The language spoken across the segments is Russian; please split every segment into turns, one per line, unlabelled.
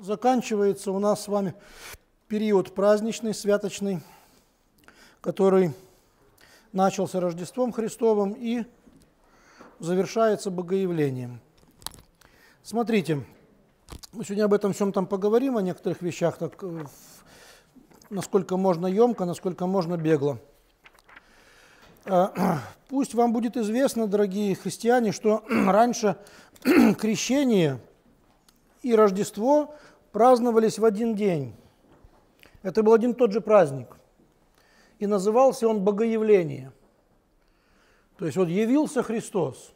заканчивается у нас с вами период праздничный, святочный, который начался Рождеством Христовым и завершается Богоявлением. Смотрите, мы сегодня об этом всем там поговорим, о некоторых вещах, так, э, насколько можно емко, насколько можно бегло. Э, пусть вам будет известно, дорогие христиане, что раньше крещение и Рождество – праздновались в один день. Это был один и тот же праздник. И назывался он Богоявление. То есть вот явился Христос.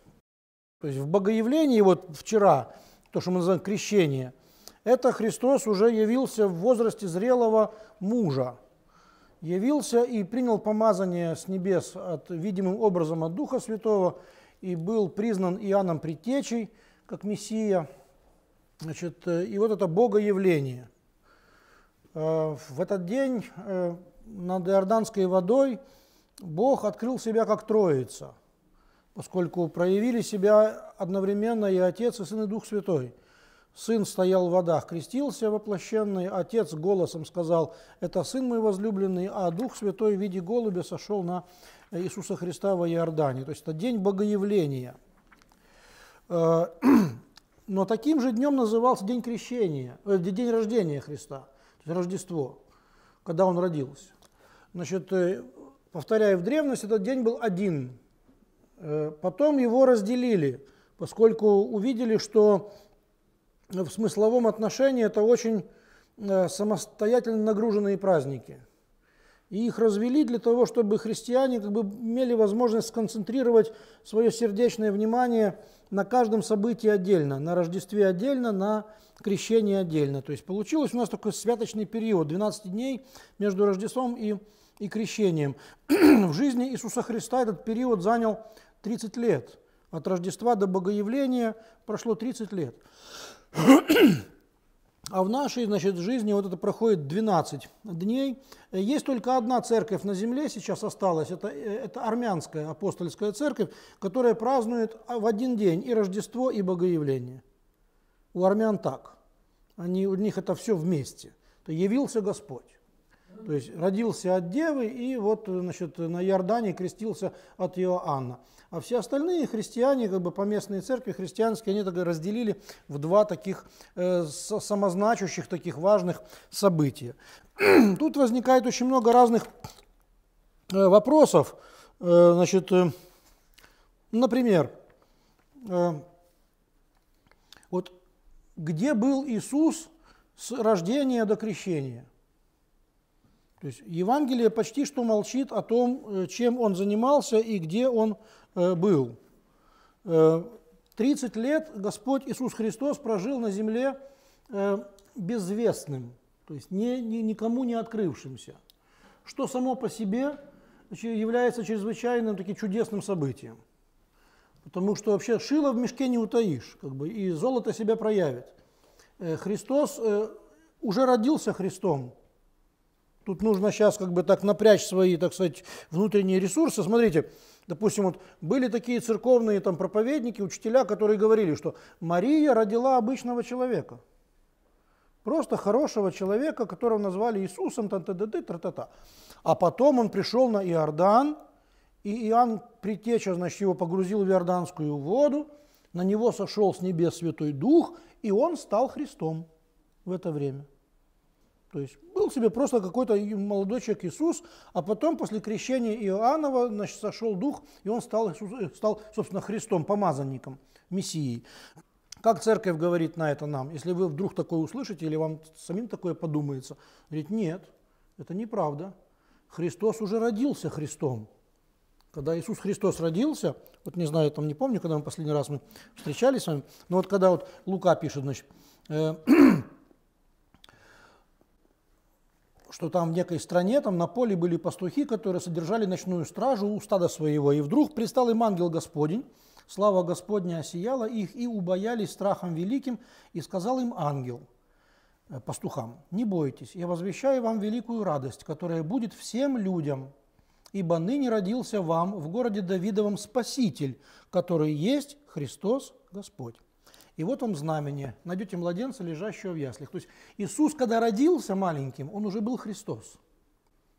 То есть в Богоявлении, вот вчера, то, что мы называем крещение, это Христос уже явился в возрасте зрелого мужа. Явился и принял помазание с небес от, видимым образом от Духа Святого и был признан Иоанном Предтечей как Мессия – Значит, э, и вот это богоявление. Э, в этот день э, над Иорданской водой Бог открыл себя как Троица, поскольку проявили себя одновременно и Отец, и Сын, и Дух Святой. Сын стоял в водах, крестился воплощенный, Отец голосом сказал, это Сын мой возлюбленный, а Дух Святой в виде голубя сошел на Иисуса Христа во Иордане. То есть это день богоявления. Но таким же днем назывался день крещения, э, день рождения Христа, то есть Рождество, когда он родился. Значит, э, повторяю, в древности этот день был один. Э, потом его разделили, поскольку увидели, что в смысловом отношении это очень самостоятельно нагруженные праздники – и их развели для того, чтобы христиане как бы имели возможность сконцентрировать свое сердечное внимание на каждом событии отдельно, на Рождестве отдельно, на крещении отдельно. То есть получилось у нас такой святочный период, 12 дней между Рождеством и, и крещением. В жизни Иисуса Христа этот период занял 30 лет. От Рождества до Богоявления прошло 30 лет. А в нашей значит, жизни вот это проходит 12 дней. Есть только одна церковь на земле, сейчас осталась, это, э, это армянская апостольская церковь, которая празднует в один день и Рождество, и Богоявление. У армян так. Они, у них это все вместе. То явился Господь. То есть родился от Девы и вот значит, на Иордане крестился от Иоанна. А все остальные христиане, как бы поместные церкви христианские, они тогда разделили в два таких э, самозначущих, таких важных события. Тут возникает очень много разных э, вопросов. Э, значит, э, например, вот где был Иисус с рождения до крещения? То есть Евангелие почти что молчит о том, э, чем он занимался и где он э, был. 30 э, лет Господь Иисус Христос прожил на земле безвестным, то есть не, не, никому не открывшимся, что само по себе является чрезвычайным таким чудесным событием. Потому что вообще шило в мешке не утаишь, как бы, и золото себя проявит. Христос уже родился Христом, Тут нужно сейчас как бы так напрячь свои, так сказать, внутренние ресурсы. Смотрите, допустим, вот были такие церковные там проповедники, учителя, которые говорили, что Мария родила обычного человека. Просто хорошего человека, которого назвали Иисусом, та та та та та та А потом он пришел на Иордан, и Иоанн Притеча, значит, его погрузил в Иорданскую воду, на него сошел с небес Святой Дух, и он стал Христом в это время. То есть был себе просто какой-то молодой человек Иисус, а потом после крещения Иоаннова значит, сошел дух, и он стал, Иисус, э, стал, собственно, Христом, помазанником, Мессией. Как церковь говорит на это нам? Если вы вдруг такое услышите или вам самим такое подумается, говорит, нет, это неправда. Христос уже родился Христом. Когда Иисус Христос родился, вот не знаю, я там не помню, когда мы последний раз мы встречались с вами, но вот когда вот Лука пишет, значит, э, что там в некой стране, там на поле были пастухи, которые содержали ночную стражу у стада своего. И вдруг пристал им ангел Господень, слава Господня осияла их, и убоялись страхом великим, и сказал им ангел, э, пастухам, не бойтесь, я возвещаю вам великую радость, которая будет всем людям, ибо ныне родился вам в городе Давидовом Спаситель, который есть Христос Господь. И вот он знамение найдете младенца, лежащего в яслях. То есть Иисус, когда родился маленьким, он уже был Христос.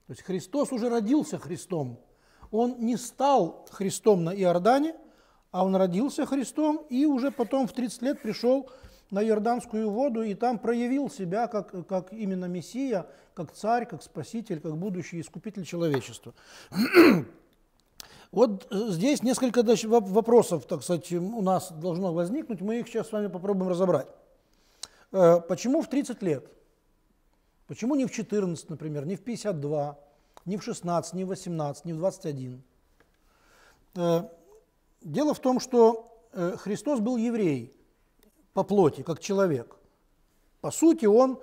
То есть Христос уже родился Христом. Он не стал Христом на Иордане, а он родился Христом и уже потом в 30 лет пришел на Иорданскую воду и там проявил себя как, как именно Мессия, как царь, как спаситель, как будущий искупитель человечества. Вот э, здесь несколько вопросов, так сказать, у нас должно возникнуть. Мы их сейчас с вами попробуем разобрать. Э, почему в 30 лет? Почему не в 14, например, не в 52, не в 16, не в 18, не в 21? Э, дело в том, что Христос был еврей по плоти, как человек. По сути, он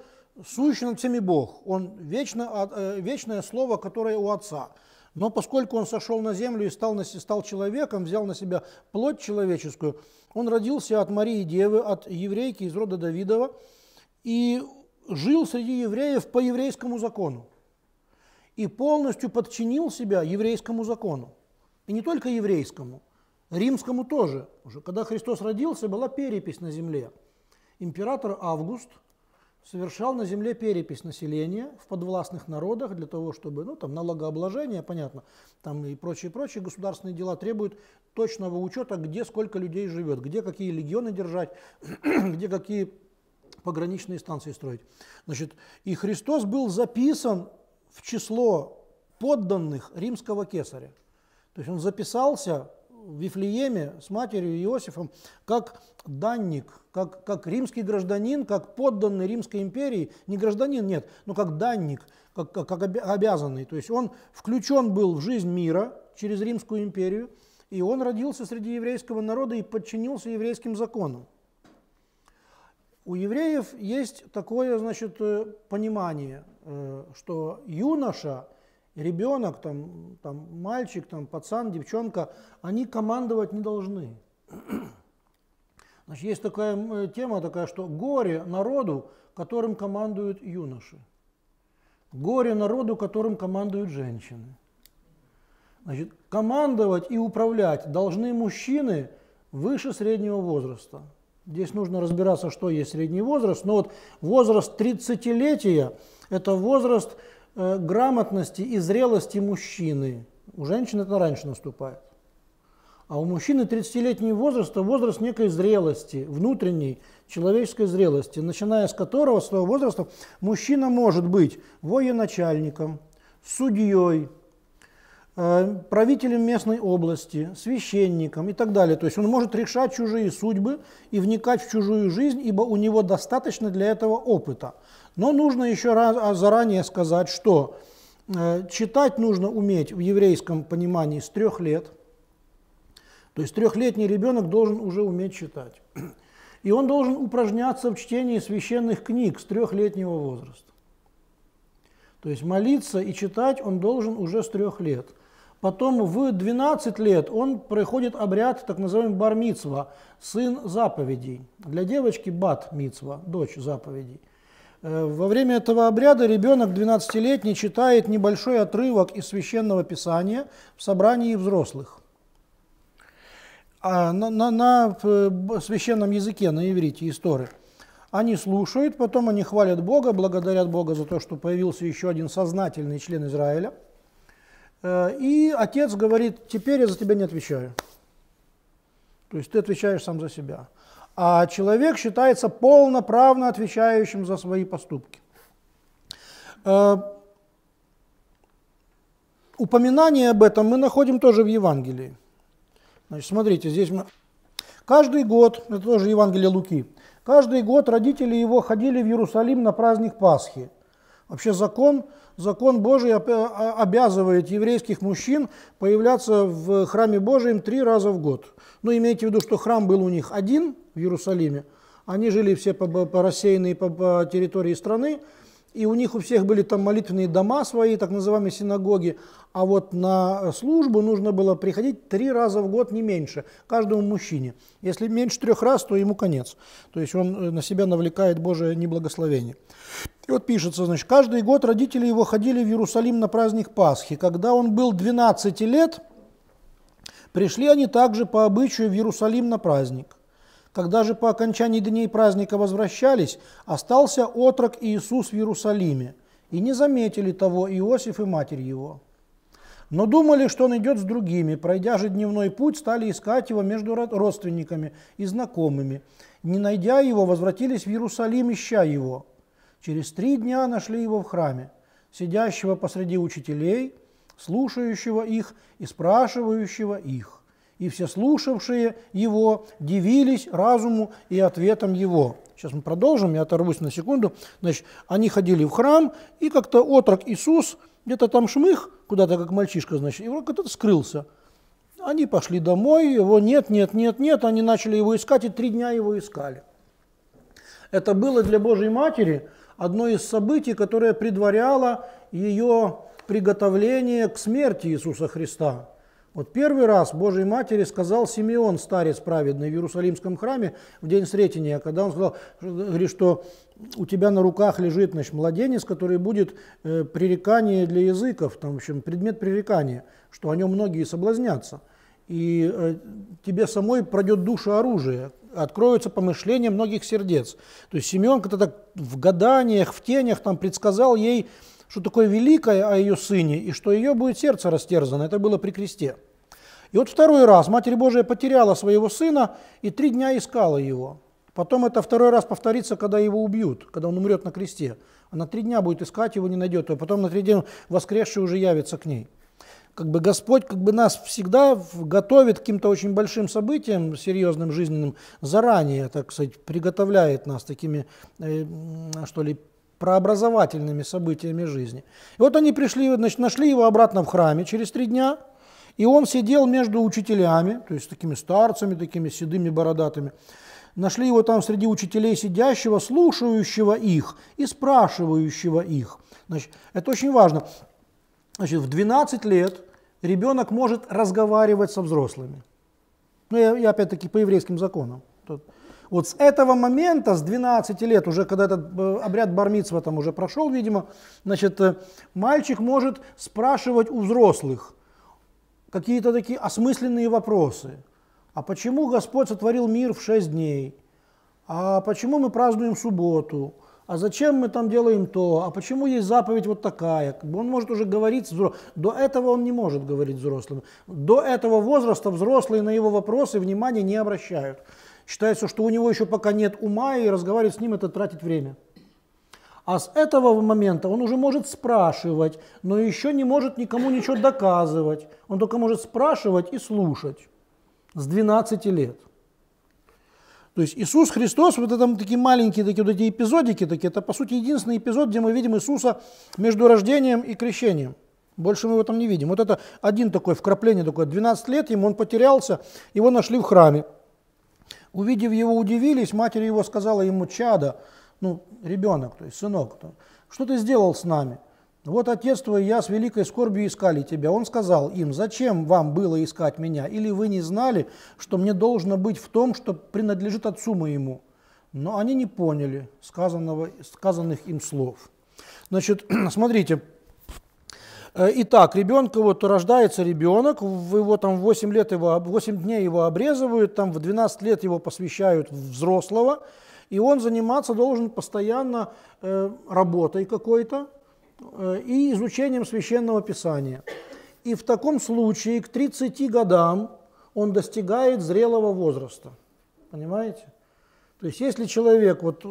сущий над всеми Бог. Он вечно, вечное слово, которое у Отца – но поскольку он сошел на землю и стал, стал человеком, взял на себя плоть человеческую, он родился от Марии Девы, от еврейки из рода Давидова, и жил среди евреев по еврейскому закону. И полностью подчинил себя еврейскому закону. И не только еврейскому, римскому тоже. Уже когда Христос родился, была перепись на земле. Император Август – совершал на земле перепись населения в подвластных народах для того, чтобы, ну, там, налогообложение, понятно, там и прочие-прочие государственные дела требуют точного учета, где сколько людей живет, где какие легионы держать, где какие пограничные станции строить. Значит, и Христос был записан в число подданных римского кесаря. То есть он записался Вифлееме с матерью Иосифом как данник, как, как римский гражданин, как подданный Римской империи, не гражданин, нет, но как данник, как, как, как обязанный. То есть он включен был в жизнь мира через Римскую империю, и он родился среди еврейского народа и подчинился еврейским законам. У евреев есть такое, значит, э, понимание, э, что юноша – ребенок, там, там, мальчик, там, пацан, девчонка, они командовать не должны. Значит, есть такая э, тема такая, что горе народу, которым командуют юноши. Горе народу, которым командуют женщины. Значит, командовать и управлять должны мужчины выше среднего возраста. Здесь нужно разбираться, что есть средний возраст. Но вот возраст 30-летия – это возраст, Э, грамотности и зрелости мужчины. У женщин это раньше наступает. А у мужчины 30-летнего возраста возраст некой зрелости, внутренней человеческой зрелости, начиная с которого, с того возраста, мужчина может быть военачальником, судьей, э, правителем местной области, священником и так далее. То есть он может решать чужие судьбы и вникать в чужую жизнь, ибо у него достаточно для этого опыта. Но нужно еще раз, а, заранее сказать, что э, читать нужно уметь в еврейском понимании с трех лет. То есть трехлетний ребенок должен уже уметь читать. И он должен упражняться в чтении священных книг с трехлетнего возраста. То есть молиться и читать он должен уже с трех лет. Потом в 12 лет он проходит обряд так называемый бар сын заповедей. Для девочки бат мицва, дочь заповедей. Э, во время этого обряда ребенок 12-летний читает небольшой отрывок из священного писания в собрании взрослых. А на, на, на э, священном языке, на иврите, истории. Они слушают, потом они хвалят Бога, благодарят Бога за то, что появился еще один сознательный член Израиля. Э, и отец говорит, теперь я за тебя не отвечаю. То есть ты отвечаешь сам за себя а человек считается полноправно отвечающим за свои поступки. Э, упоминание об этом мы находим тоже в Евангелии. Значит, смотрите, здесь мы... Каждый год, это тоже Евангелие Луки, каждый год родители его ходили в Иерусалим на праздник Пасхи. Вообще закон закон Божий э, обязывает еврейских мужчин появляться в храме Божьем три раза в год. Но ну, имейте в виду, что храм был у них один в Иерусалиме, они жили все по, по рассеянные по, по территории страны, и у них у всех были там молитвенные дома свои, так называемые синагоги, а вот на службу нужно было приходить три раза в год, не меньше, каждому мужчине. Если меньше трех раз, то ему конец. То есть он э, на себя навлекает Божие неблагословение. И вот пишется, значит, каждый год родители его ходили в Иерусалим на праздник Пасхи. Когда он был 12 лет, пришли они также по обычаю в Иерусалим на праздник. Когда же по окончании дней праздника возвращались, остался отрок Иисус в Иерусалиме, и не заметили того Иосиф и матерь его. Но думали, что он идет с другими. Пройдя же дневной путь, стали искать его между родственниками и знакомыми. Не найдя его, возвратились в Иерусалим, ища его. Через три дня нашли его в храме, сидящего посреди учителей, слушающего их и спрашивающего их и все слушавшие его дивились разуму и ответом его. Сейчас мы продолжим, я оторвусь на секунду. Значит, они ходили в храм, и как-то отрок Иисус где-то там шмых, куда-то как мальчишка, значит, и как то скрылся. Они пошли домой, его нет, нет, нет, нет, они начали его искать, и три дня его искали. Это было для Божьей Матери одно из событий, которое предваряло ее приготовление к смерти Иисуса Христа. Вот первый раз Божьей Матери сказал Симеон, старец праведный в Иерусалимском храме, в день Сретения, когда он сказал, говорит, что у тебя на руках лежит значит, младенец, который будет э, пререкание для языков, там, в общем, предмет пререкания, что о нем многие соблазнятся. И э, тебе самой пройдет душа оружие, откроются помышления многих сердец. То есть Симеон как-то так в гаданиях, в тенях там предсказал ей что такое великое о ее сыне, и что ее будет сердце растерзано. Это было при кресте. И вот второй раз Матерь Божия потеряла своего сына и три дня искала его. Потом это второй раз повторится, когда его убьют, когда он умрет на кресте. Она три дня будет искать его, не найдет его. Потом на третий день воскресший уже явится к ней. Как бы Господь как бы нас всегда готовит к каким-то очень большим событиям, серьезным, жизненным, заранее, так сказать, приготовляет нас такими, э, что ли, прообразовательными событиями жизни. И вот они пришли, значит, нашли его обратно в храме через три дня, и он сидел между учителями, то есть такими старцами, такими седыми бородатыми. Нашли его там среди учителей сидящего, слушающего их и спрашивающего их. Значит, это очень важно. Значит, в 12 лет ребенок может разговаривать со взрослыми. Ну, я, я опять-таки по еврейским законам. Вот с этого момента, с 12 лет, уже когда этот э, обряд бармитсва там уже прошел, видимо, значит, э, мальчик может спрашивать у взрослых какие-то такие осмысленные вопросы. А почему Господь сотворил мир в шесть дней? А почему мы празднуем субботу? а зачем мы там делаем то, а почему есть заповедь вот такая. Он может уже говорить взрослым. До этого он не может говорить взрослым. До этого возраста взрослые на его вопросы внимания не обращают. Считается, что у него еще пока нет ума, и разговаривать с ним это тратить время. А с этого момента он уже может спрашивать, но еще не может никому ничего доказывать. Он только может спрашивать и слушать с 12 лет. То есть Иисус Христос, вот это такие маленькие такие вот эти эпизодики, такие, это по сути единственный эпизод, где мы видим Иисуса между рождением и крещением. Больше мы в этом не видим. Вот это один такой вкрапление такое, 12 лет ему, он потерялся, его нашли в храме. Увидев его, удивились, матери его сказала ему, Чада, ну, ребенок, то есть сынок, что ты сделал с нами? Вот отец твой и я с великой скорбью искали тебя. Он сказал им, зачем вам было искать меня? Или вы не знали, что мне должно быть в том, что принадлежит отцу моему? Но они не поняли сказанного, сказанных им слов. Значит, смотрите, Э, итак, ребенка вот рождается ребенок, в его там 8 лет его, 8 дней его обрезывают, там в 12 лет его посвящают взрослого, и он заниматься должен постоянно э, работой какой-то э, и изучением священного писания. И в таком случае к 30 годам он достигает зрелого возраста. Понимаете? То есть если человек вот,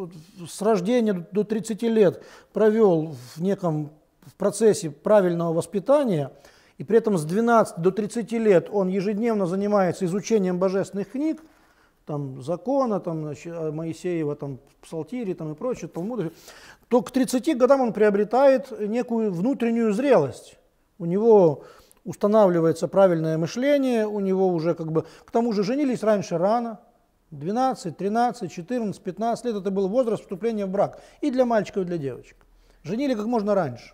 с рождения до 30 лет провел в неком в процессе правильного воспитания, и при этом с 12 до 30 лет он ежедневно занимается изучением божественных книг, там, закона, там, значит, Моисеева, там, Псалтири там, и прочее, Талмуда, то к 30 годам он приобретает некую внутреннюю зрелость. У него устанавливается правильное мышление, у него уже как бы... К тому же женились раньше рано, 12, 13, 14, 15 лет, это был возраст вступления в брак и для мальчиков, и для девочек. Женили как можно раньше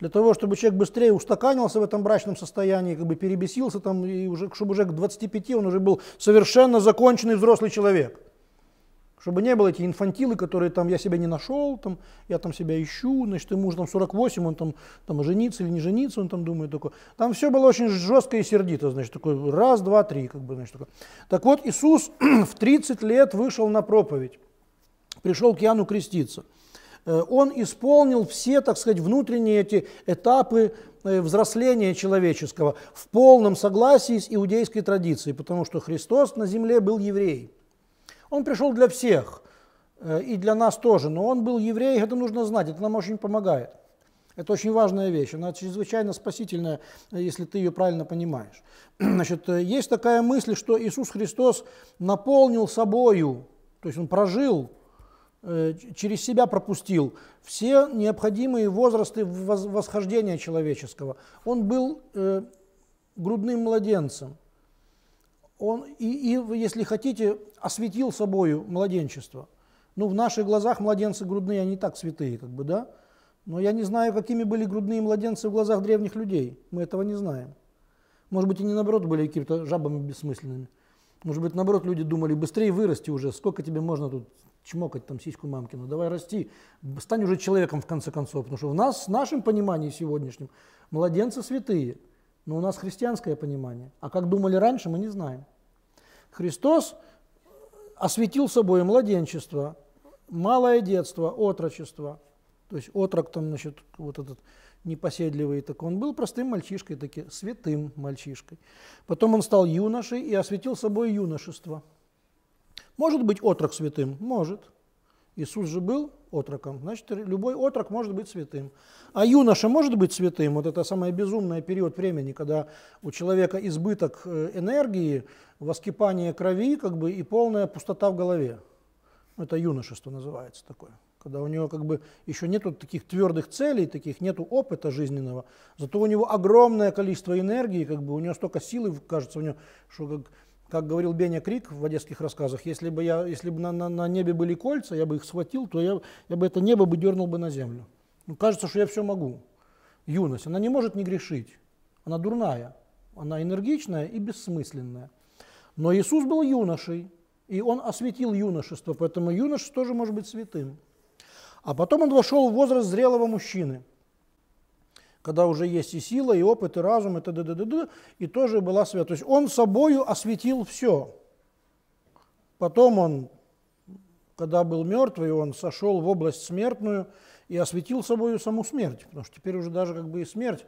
для того, чтобы человек быстрее устаканился в этом брачном состоянии, как бы перебесился там, и уже, чтобы уже к 25 он уже был совершенно законченный взрослый человек. Чтобы не было эти инфантилы, которые там я себя не нашел, там, я там себя ищу, значит, ему уже там 48, он там, там а жениться или не жениться, он там думает такое. Там все было очень жестко и сердито, значит, такой раз, два, три, как бы, значит, такое. Так вот, Иисус в 30 лет вышел на проповедь, пришел к Яну креститься – Э, он исполнил все, так сказать, внутренние эти этапы э, взросления человеческого в полном согласии с иудейской традицией, потому что Христос на земле был еврей. Он пришел для всех, э, и для нас тоже, но он был еврей, это нужно знать, это нам очень помогает. Это очень важная вещь, она чрезвычайно спасительная, если ты ее правильно понимаешь. Значит, есть такая мысль, что Иисус Христос наполнил собою, то есть он прожил Э, через себя пропустил все необходимые возрасты восхождения человеческого. Он был э, грудным младенцем. Он и, и, если хотите, осветил собою младенчество. Ну, в наших глазах младенцы грудные, они так святые, как бы, да? Но я не знаю, какими были грудные младенцы в глазах древних людей. Мы этого не знаем. Может быть, они, наоборот, были какими-то жабами бессмысленными. Может быть, наоборот, люди думали, быстрее вырасти уже, сколько тебе можно тут чмокать там сиську мамкину, давай расти, стань уже человеком в конце концов, потому что в нас, в нашем понимании сегодняшнем, младенцы святые, но у нас христианское понимание, а как думали раньше, мы не знаем. Христос осветил собой младенчество, малое детство, отрочество, то есть отрок там, значит, вот этот непоседливый, так он был простым мальчишкой, таки, святым мальчишкой. Потом он стал юношей и осветил собой юношество – может быть отрок святым? Может. Иисус же был отроком, значит, любой отрок может быть святым. А юноша может быть святым, вот это самый безумный период времени, когда у человека избыток э, энергии, воскипание крови, как бы, и полная пустота в голове. Ну, это юношество называется такое. Когда у него как бы еще нету таких твердых целей, таких нету опыта жизненного, зато у него огромное количество энергии, как бы у него столько силы, кажется, у него, что как как говорил Беня Крик в одесских рассказах, если бы, я, если бы на, на, на небе были кольца, я бы их схватил, то я, я бы это небо бы дернул бы на землю. Ну, кажется, что я все могу. Юность, она не может не грешить. Она дурная, она энергичная и бессмысленная. Но Иисус был юношей, и он осветил юношество, поэтому юноша тоже может быть святым. А потом он вошел в возраст зрелого мужчины – когда уже есть и сила, и опыт, и разум, и т.д. И тоже была свет. То есть он собою осветил все. Потом он, когда был мертвый, он сошел в область смертную и осветил собою саму смерть. Потому что теперь уже даже как бы и смерть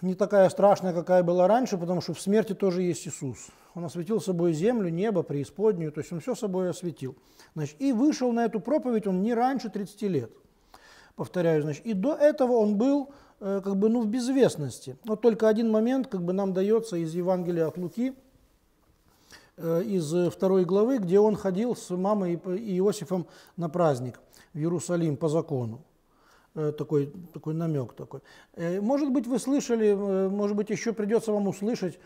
не такая страшная, какая была раньше, потому что в смерти тоже есть Иисус. Он осветил собой землю, небо, преисподнюю, то есть он все собой осветил. Значит, и вышел на эту проповедь он не раньше 30 лет. Повторяю, значит, и до этого он был Э, как бы, ну, в безвестности. Но только один момент как бы, нам дается из Евангелия от Луки, э, из э, второй главы, где он ходил с мамой и Иосифом на праздник в Иерусалим по закону. Такой, такой намек такой. Может быть, вы слышали, может быть, еще придется вам услышать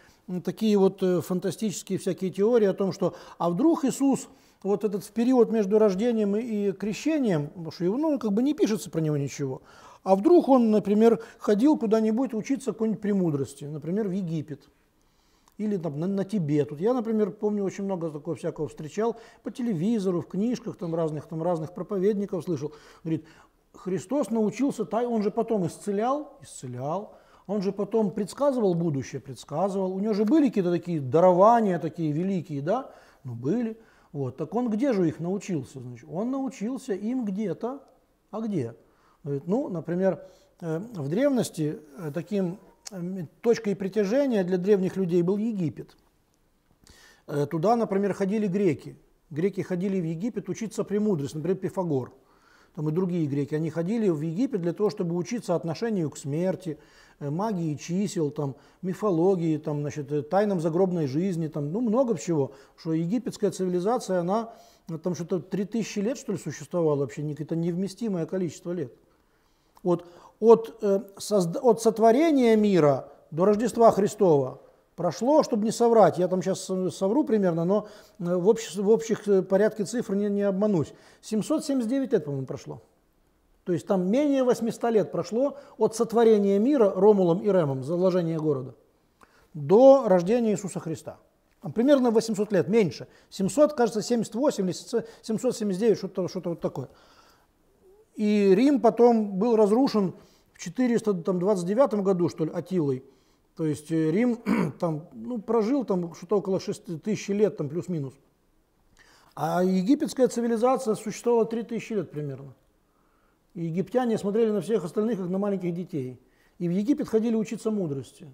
такие вот фантастические всякие теории о том, что а вдруг Иисус вот этот в период между рождением и крещением, потому что ну, как бы не пишется про него ничего, а вдруг он, например, ходил куда-нибудь учиться какой-нибудь премудрости, например, в Египет или там, на, на Тибет. Вот я, например, помню, очень много такого всякого встречал по телевизору, в книжках там разных, там разных проповедников слышал. Говорит, Христос научился, он же потом исцелял, исцелял, он же потом предсказывал будущее, предсказывал. У него же были какие-то такие дарования такие великие, да? Ну, были. Вот. Так он где же их научился? Значит, он научился им где-то. А где? Ну, например, э, в древности э, таким э, точкой притяжения для древних людей был Египет. Туда, например, ходили греки. Греки ходили в Египет учиться премудрости, например, Пифагор там и другие греки, они ходили в Египет для того, чтобы учиться отношению к смерти, магии чисел, там, мифологии, там, значит, тайнам загробной жизни, там, ну, много чего. Что египетская цивилизация, она там что-то 3000 лет, что ли, существовала вообще, это невместимое количество лет. Вот от, э, созда- от сотворения мира до Рождества Христова прошло, чтобы не соврать, я там сейчас совру примерно, но э, в, общ, в общих э, порядке цифр не, не обманусь, 779 лет, по-моему, прошло. То есть там менее 800 лет прошло от сотворения мира Ромулом и Ремом, заложения города, до рождения Иисуса Христа. примерно 800 лет, меньше. 700, кажется, 78 или 779, что-то что вот такое. И Рим потом был разрушен в 429 году, что ли, Атилой. То есть э, Рим там, ну, прожил там что-то около 6 тысяч лет, там плюс-минус. А египетская цивилизация существовала 3 тысячи лет примерно. И египтяне смотрели на всех остальных, как на маленьких детей. И в Египет ходили учиться мудрости.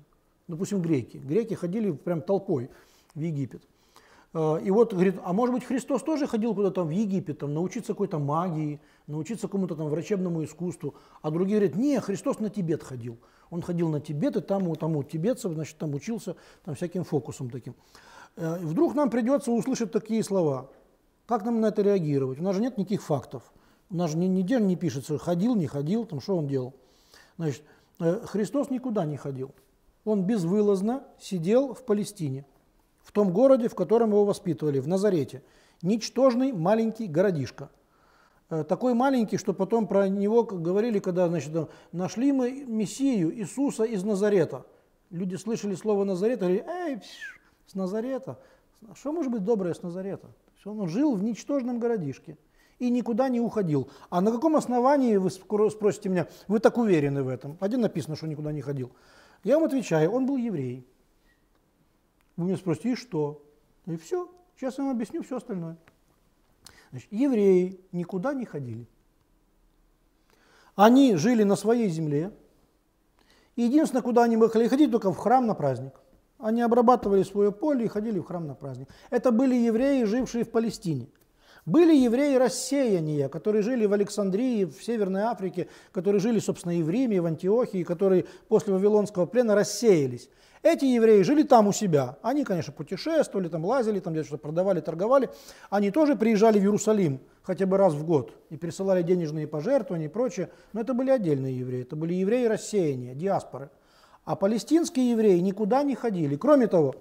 Допустим, греки. Греки ходили прям толпой в Египет. А, и вот говорит, а может быть Христос тоже ходил куда-то в Египет, там, научиться какой-то магии, научиться какому-то там врачебному искусству. А другие говорят, не, Христос на Тибет ходил. Он ходил на Тибет, и там, у, там у тибетцев, значит, там учился там, всяким фокусом таким. Э, вдруг нам придется услышать такие слова. Как нам на это реагировать? У нас же нет никаких фактов. У нас же нигде не пишется, ходил, не ходил, там, что он делал. Значит, э, Христос никуда не ходил. Он безвылазно сидел в Палестине – в том городе, в котором его воспитывали, в Назарете. Ничтожный маленький городишко. Э, такой маленький, что потом про него говорили, когда значит, нашли мы Мессию Иисуса из Назарета. Люди слышали слово Назарет, говорили, эй, с Назарета. А что может быть доброе с Назарета? Он жил в ничтожном городишке и никуда не уходил. А на каком основании, вы спросите меня, вы так уверены в этом? Один написано, что никуда не ходил. Я вам отвечаю, он был еврей. Вы меня спросите, и что? И все. Сейчас я вам объясню все остальное. Значит, евреи никуда не ходили. Они жили на своей земле. И единственное, куда они могли ходить, только в храм на праздник. Они обрабатывали свое поле и ходили в храм на праздник. Это были евреи, жившие в Палестине. Были евреи рассеяния, которые жили в Александрии, в Северной Африке, которые жили, собственно, и в Риме, и в Антиохии, которые после Вавилонского плена рассеялись. Эти евреи жили там у себя. Они, конечно, путешествовали, там лазили, там где-то что-то продавали, торговали. Они тоже приезжали в Иерусалим хотя бы раз в год и присылали денежные пожертвования и прочее. Но это были отдельные евреи. Это были евреи рассеяния, диаспоры. А палестинские евреи никуда не ходили. Кроме того,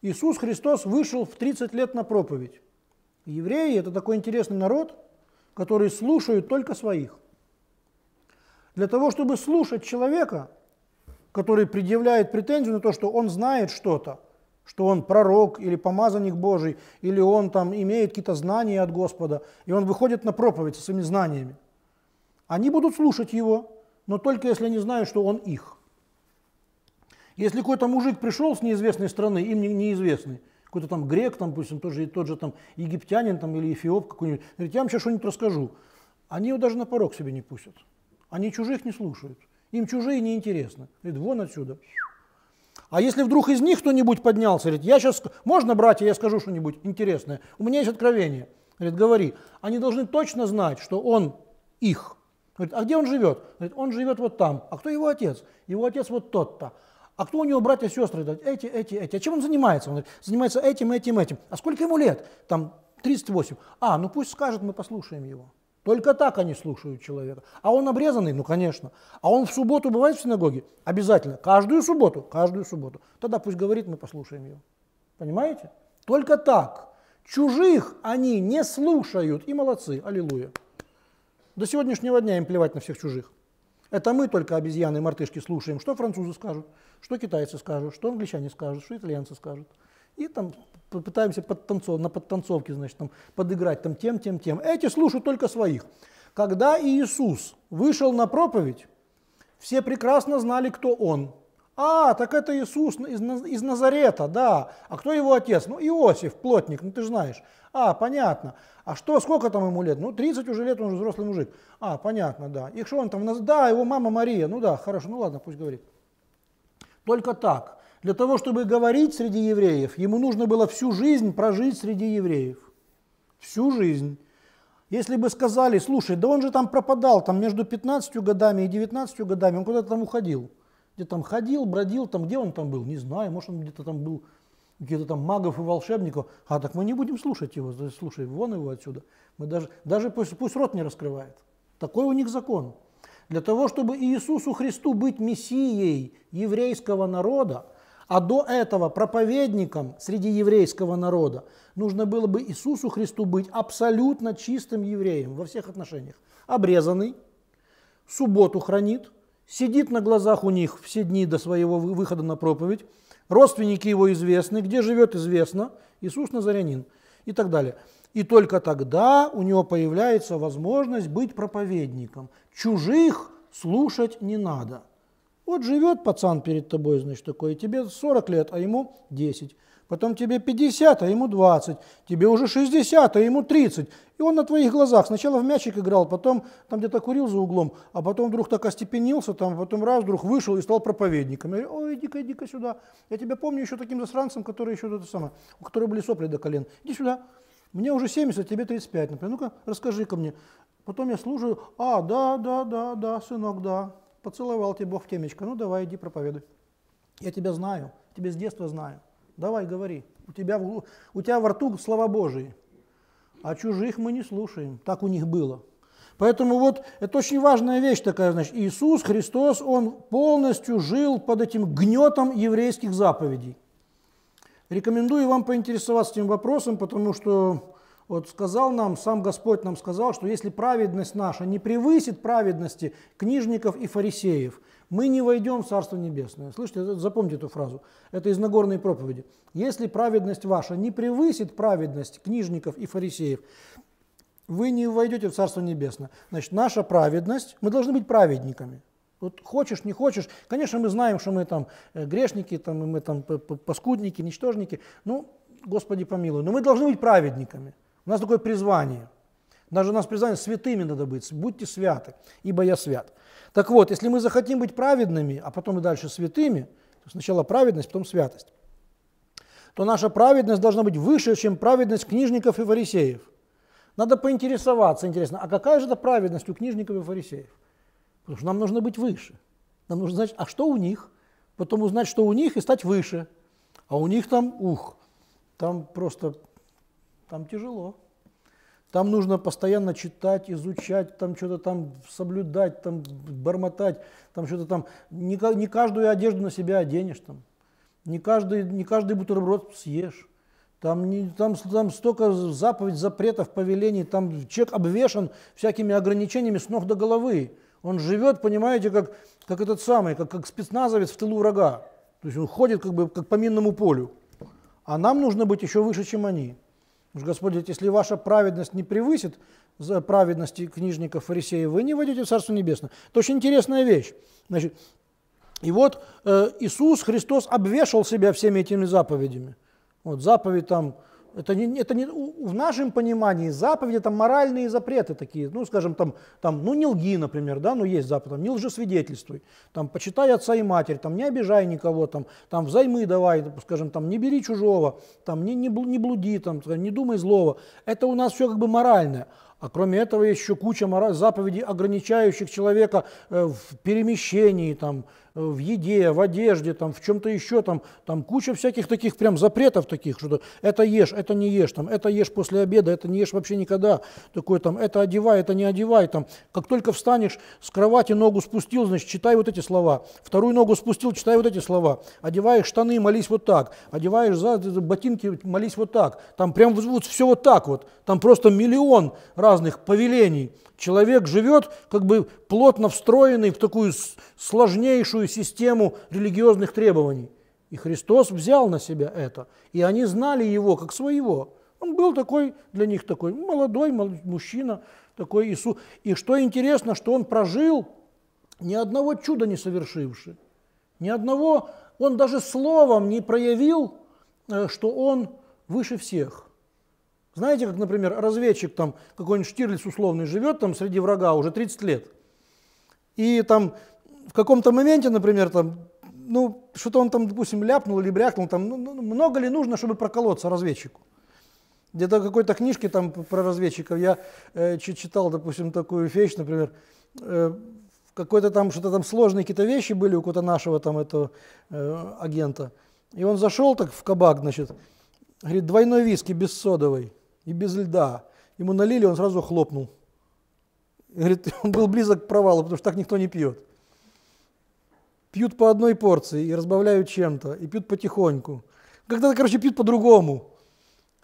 Иисус Христос вышел в 30 лет на проповедь. Евреи – это такой интересный народ, который слушают только своих. Для того, чтобы слушать человека, который предъявляет претензию на то, что он знает что-то, что он пророк или помазанник Божий, или он там имеет какие-то знания от Господа, и он выходит на проповедь со своими знаниями. Они будут слушать его, но только если они знают, что он их. Если какой-то мужик пришел с неизвестной страны, им не, неизвестный, какой-то там грек, там, пусть он тоже, тот же там египтянин там, или эфиоп какой-нибудь, говорит, я вам сейчас что-нибудь расскажу. Они его даже на порог себе не пустят. Они чужих не слушают. Им чужие неинтересно. Говорит, вон отсюда. А если вдруг из них кто-нибудь поднялся, говорит, я сейчас, можно, братья, я скажу что-нибудь интересное, у меня есть откровение. Говорит, говори. Они должны точно знать, что он их. Говорит, а где он живет? Говорит, он живет вот там. А кто его отец? Его отец вот тот-то. А кто у него братья и сестры? Эти, эти, эти. А чем он занимается? Он говорит, занимается этим, этим, этим. А сколько ему лет? Там 38. А, ну пусть скажет, мы послушаем его. Только так они слушают человека. А он обрезанный? Ну, конечно. А он в субботу бывает в синагоге? Обязательно. Каждую субботу? Каждую субботу. Тогда пусть говорит, мы послушаем его. Понимаете? Только так. Чужих они не слушают. И молодцы. Аллилуйя. До сегодняшнего дня им плевать на всех чужих. Это мы только обезьяны и мартышки слушаем, что французы скажут, что китайцы скажут, что англичане скажут, что итальянцы скажут и там пытаемся подтанцов, на подтанцовке, значит, там, подыграть там тем, тем, тем. Эти слушают только своих. Когда Иисус вышел на проповедь, все прекрасно знали, кто он. А, так это Иисус из, из Назарета, да. А кто его отец? Ну, Иосиф, плотник, ну ты же знаешь. А, понятно. А что, сколько там ему лет? Ну, 30 уже лет, он уже взрослый мужик. А, понятно, да. И что он там? Да, его мама Мария. Ну да, хорошо, ну ладно, пусть говорит. Только так. Для того, чтобы говорить среди евреев, ему нужно было всю жизнь прожить среди евреев. Всю жизнь. Если бы сказали, слушай, да он же там пропадал, там между 15 годами и 19 годами, он куда-то там уходил. Где там ходил, бродил, там где он там был, не знаю, может он где-то там был, где-то там магов и волшебников. А так мы не будем слушать его, слушай, вон его отсюда. Мы даже, даже пусть, пусть рот не раскрывает. Такой у них закон. Для того, чтобы Иисусу Христу быть Мессией еврейского народа, а до этого проповедником среди еврейского народа нужно было бы Иисусу Христу быть абсолютно чистым евреем во всех отношениях. Обрезанный, субботу хранит, сидит на глазах у них все дни до своего выхода на проповедь, родственники его известны, где живет известно, Иисус Назарянин и так далее. И только тогда у него появляется возможность быть проповедником. Чужих слушать не надо. Вот живет пацан перед тобой, значит, такой, тебе 40 лет, а ему 10. Потом тебе 50, а ему 20. Тебе уже 60, а ему 30. И он на твоих глазах сначала в мячик играл, потом там где-то курил за углом, а потом вдруг так остепенился, там, потом раз вдруг вышел и стал проповедником. Я говорю, ой, иди-ка, иди-ка сюда. Я тебя помню еще таким засранцем, который еще это самое, у которого были сопли до колен. Иди сюда. Мне уже 70, а тебе 35. Например, ну-ка, расскажи ко мне. Потом я служу, а, да, да, да, да, сынок, да, Поцеловал тебя Бог в темечко, ну давай, иди проповедуй. Я тебя знаю, тебя с детства знаю. Давай, говори. У тебя, в, у тебя во рту слова Божии, а чужих мы не слушаем. Так у них было. Поэтому вот это очень важная вещь такая, значит, Иисус Христос, Он полностью жил под этим гнетом еврейских заповедей. Рекомендую вам поинтересоваться этим вопросом, потому что вот сказал нам, сам Господь нам сказал, что если праведность наша не превысит праведности книжников и фарисеев, мы не войдем в Царство Небесное. Слышите, запомните эту фразу. Это из Нагорной проповеди. Если праведность ваша не превысит праведность книжников и фарисеев, вы не войдете в Царство Небесное. Значит, наша праведность, мы должны быть праведниками. Вот хочешь, не хочешь, конечно, мы знаем, что мы там э, грешники, там, мы там паскудники, ничтожники, ну, Господи помилуй, но мы должны быть праведниками. У нас такое призвание. Даже у нас призвание святыми надо быть. Будьте святы, ибо я свят. Так вот, если мы захотим быть праведными, а потом и дальше святыми, то сначала праведность, потом святость, то наша праведность должна быть выше, чем праведность книжников и фарисеев. Надо поинтересоваться, интересно, а какая же это праведность у книжников и фарисеев? Потому что нам нужно быть выше. Нам нужно знать, а что у них? Потом узнать, что у них, и стать выше. А у них там, ух, там просто там тяжело. Там нужно постоянно читать, изучать, там что-то там соблюдать, там бормотать, там что-то там. Не, не каждую одежду на себя оденешь там. Не каждый, не каждый бутерброд съешь. Там, не, там, там столько заповедь, запретов, повелений, там человек обвешен всякими ограничениями с ног до головы. Он живет, понимаете, как, как этот самый, как, как спецназовец в тылу врага. То есть он ходит как бы как по минному полю. А нам нужно быть еще выше, чем они. Потому Господь если ваша праведность не превысит праведности книжников фарисеев, вы не войдете в Царство Небесное. Это очень интересная вещь. Значит, и вот э, Иисус Христос обвешал себя всеми этими заповедями. Вот заповедь там это не, это не в нашем понимании заповеди, там моральные запреты такие, ну, скажем, там, там ну, не лги, например, да, ну, есть заповедь, там, не лжесвидетельствуй, там, почитай отца и матерь, там, не обижай никого, там, там, взаймы давай, скажем, там, не бери чужого, там, не, не, не блуди, там, не думай злого. Это у нас все как бы моральное. А кроме этого еще куча заповедей, ограничающих человека э, в перемещении, там, в еде, в одежде, там, в чем-то еще, там, там куча всяких таких прям запретов таких, что это ешь, это не ешь, там, это ешь после обеда, это не ешь вообще никогда, такое там, это одевай, это не одевай, там, как только встанешь с кровати, ногу спустил, значит, читай вот эти слова, вторую ногу спустил, читай вот эти слова, одеваешь штаны, молись вот так, одеваешь за ботинки, молись вот так, там прям вот, вот все вот так вот, там просто миллион разных повелений, Человек живет как бы плотно встроенный в такую сложнейшую систему религиозных требований. И Христос взял на себя это. И они знали его как своего. Он был такой, для них такой молодой мужчина, такой Иисус. И что интересно, что он прожил, ни одного чуда не совершивши. Ни одного, он даже словом не проявил, э, что он выше всех. Знаете, как, например, разведчик там, какой-нибудь Штирлиц условный, живет там среди врага уже 30 лет. И там в каком-то моменте, например, там, ну, что-то он там, допустим, ляпнул или брякнул, там, ну, ну много ли нужно, чтобы проколоться разведчику? Где-то в какой-то книжке там про разведчиков я э, читал, допустим, такую вещь, например, э, какой-то там, что-то там сложные какие-то вещи были у какого-то нашего там этого э, агента. И он зашел так в кабак, значит, говорит, двойной виски без содовой и без льда. Ему налили, он сразу хлопнул. И говорит, он был близок к провалу, потому что так никто не пьет. Пьют по одной порции и разбавляют чем-то, и пьют потихоньку. Когда-то, короче, пьют по-другому.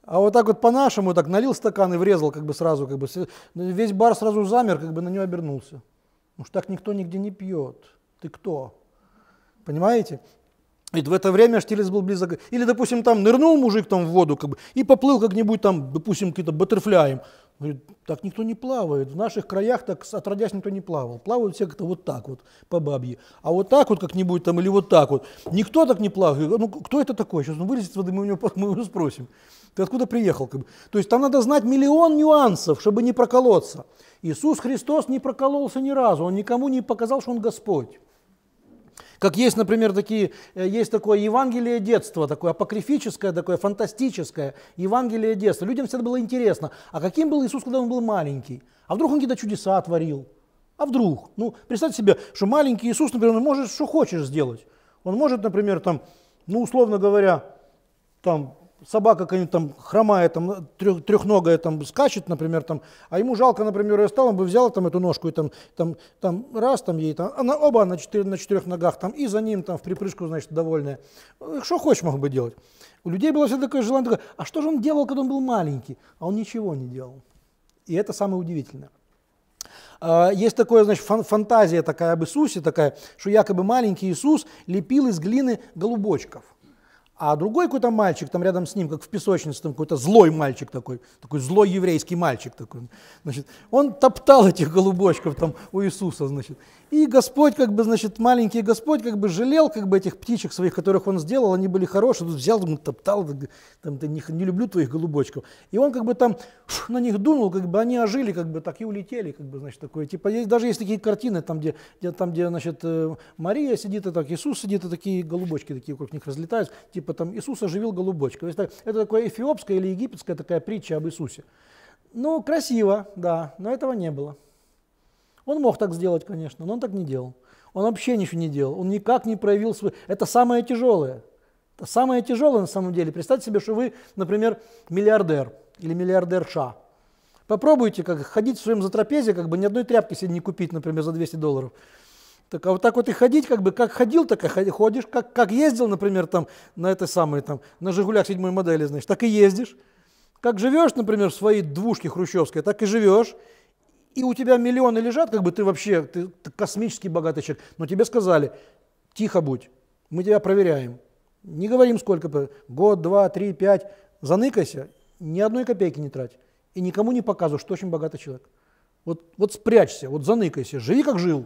А вот так вот по-нашему, так налил стакан и врезал как бы сразу, как бы весь бар сразу замер, как бы на него обернулся. Потому что так никто нигде не пьет. Ты кто? Понимаете? Ведь в это время Штирлиц был близок. Или, допустим, там нырнул мужик там в воду как бы, и поплыл как-нибудь там, допустим, какие то баттерфляем. Говорит, так никто не плавает. В наших краях так отродясь никто не плавал. Плавают все как-то вот так вот, по бабье. А вот так вот как-нибудь там или вот так вот. Никто так не плавает. Ну, кто это такой? Сейчас он вылезет мы, у него, мы его спросим. Ты откуда приехал? Как бы? То есть там надо знать миллион нюансов, чтобы не проколоться. Иисус Христос не прокололся ни разу. Он никому не показал, что он Господь. Как есть, например, такие, э, есть такое Евангелие детства, такое апокрифическое, такое фантастическое Евангелие детства. Людям всегда было интересно, а каким был Иисус, когда он был маленький? А вдруг он какие-то чудеса творил? А вдруг? Ну, представьте себе, что маленький Иисус, например, он может что хочешь сделать. Он может, например, там, ну, условно говоря, там, собака какая-нибудь там хромает, там, трех, трехногая там скачет, например, там, а ему жалко, например, ее стал, он бы взял там эту ножку и там, там, там раз там ей, там, она, оба на, четыре, на четырех ногах, там, и за ним там в припрыжку, значит, довольная. Э, что хочешь мог бы делать. У людей было всегда такое желание, такое, а что же он делал, когда он был маленький? А он ничего не делал. И это самое удивительное. А, есть такое, значит, фантазия такая об Иисусе, такая, что якобы маленький Иисус лепил из глины голубочков. А другой какой-то мальчик там рядом с ним, как в песочнице, там какой-то злой мальчик такой, такой злой еврейский мальчик такой, значит, он топтал этих голубочков там у Иисуса, значит. И Господь, как бы, значит, маленький Господь, как бы жалел, как бы, этих птичек своих, которых он сделал, они были хорошие, тут взял, топтал, там, не, не люблю твоих голубочков. И он, как бы, там фу, на них дунул, как бы, они ожили, как бы, так и улетели, как бы, значит, такое. Типа, есть, даже есть такие картины, там, где, где, там, где, значит, э, Мария сидит, и так, Иисус сидит, и такие голубочки такие вокруг них разлетаются, типа, там, Иисус оживил голубочка. Это, это такое эфиопская или египетская такая притча об Иисусе. Ну, красиво, да, но этого не было. Он мог так сделать, конечно, но он так не делал. Он вообще ничего не делал, он никак не проявил свой... Это самое тяжелое. Это самое тяжелое на самом деле. Представьте себе, что вы, например, миллиардер или миллиардерша. Попробуйте как ходить в своем затрапезе, как бы ни одной тряпки себе не купить, например, за 200 долларов. Так, а вот так вот и ходить, как бы, как ходил, так и ходишь, как, как ездил, например, там, на этой самой, там, на «Жигулях» седьмой модели, значит, так и ездишь. Как живешь, например, в своей двушке хрущевской, так и живешь и у тебя миллионы лежат, как бы ты вообще ты, ты космический богатый человек, но тебе сказали, тихо будь, мы тебя проверяем. Не говорим сколько, год, два, три, пять, заныкайся, ни одной копейки не трать. И никому не показывай, что очень богатый человек. Вот, вот спрячься, вот заныкайся, живи как жил,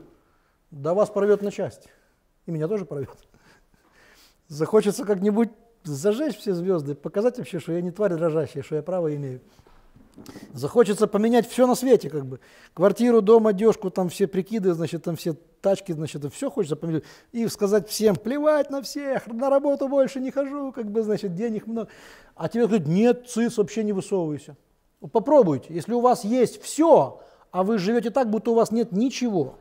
да вас порвет на части. И меня тоже порвет. Захочется как-нибудь зажечь все звезды, показать вообще, что я не тварь дрожащая, что я право имею. Захочется поменять все на свете, как бы. Квартиру, дом, одежку, там все прикиды, значит, там все тачки, значит, все хочется поменять. И сказать всем, плевать на всех, на работу больше не хожу, как бы, значит, денег много. А тебе говорят, нет, ЦИС, вообще не высовывайся. попробуйте, если у вас есть все, а вы живете так, будто у вас нет ничего.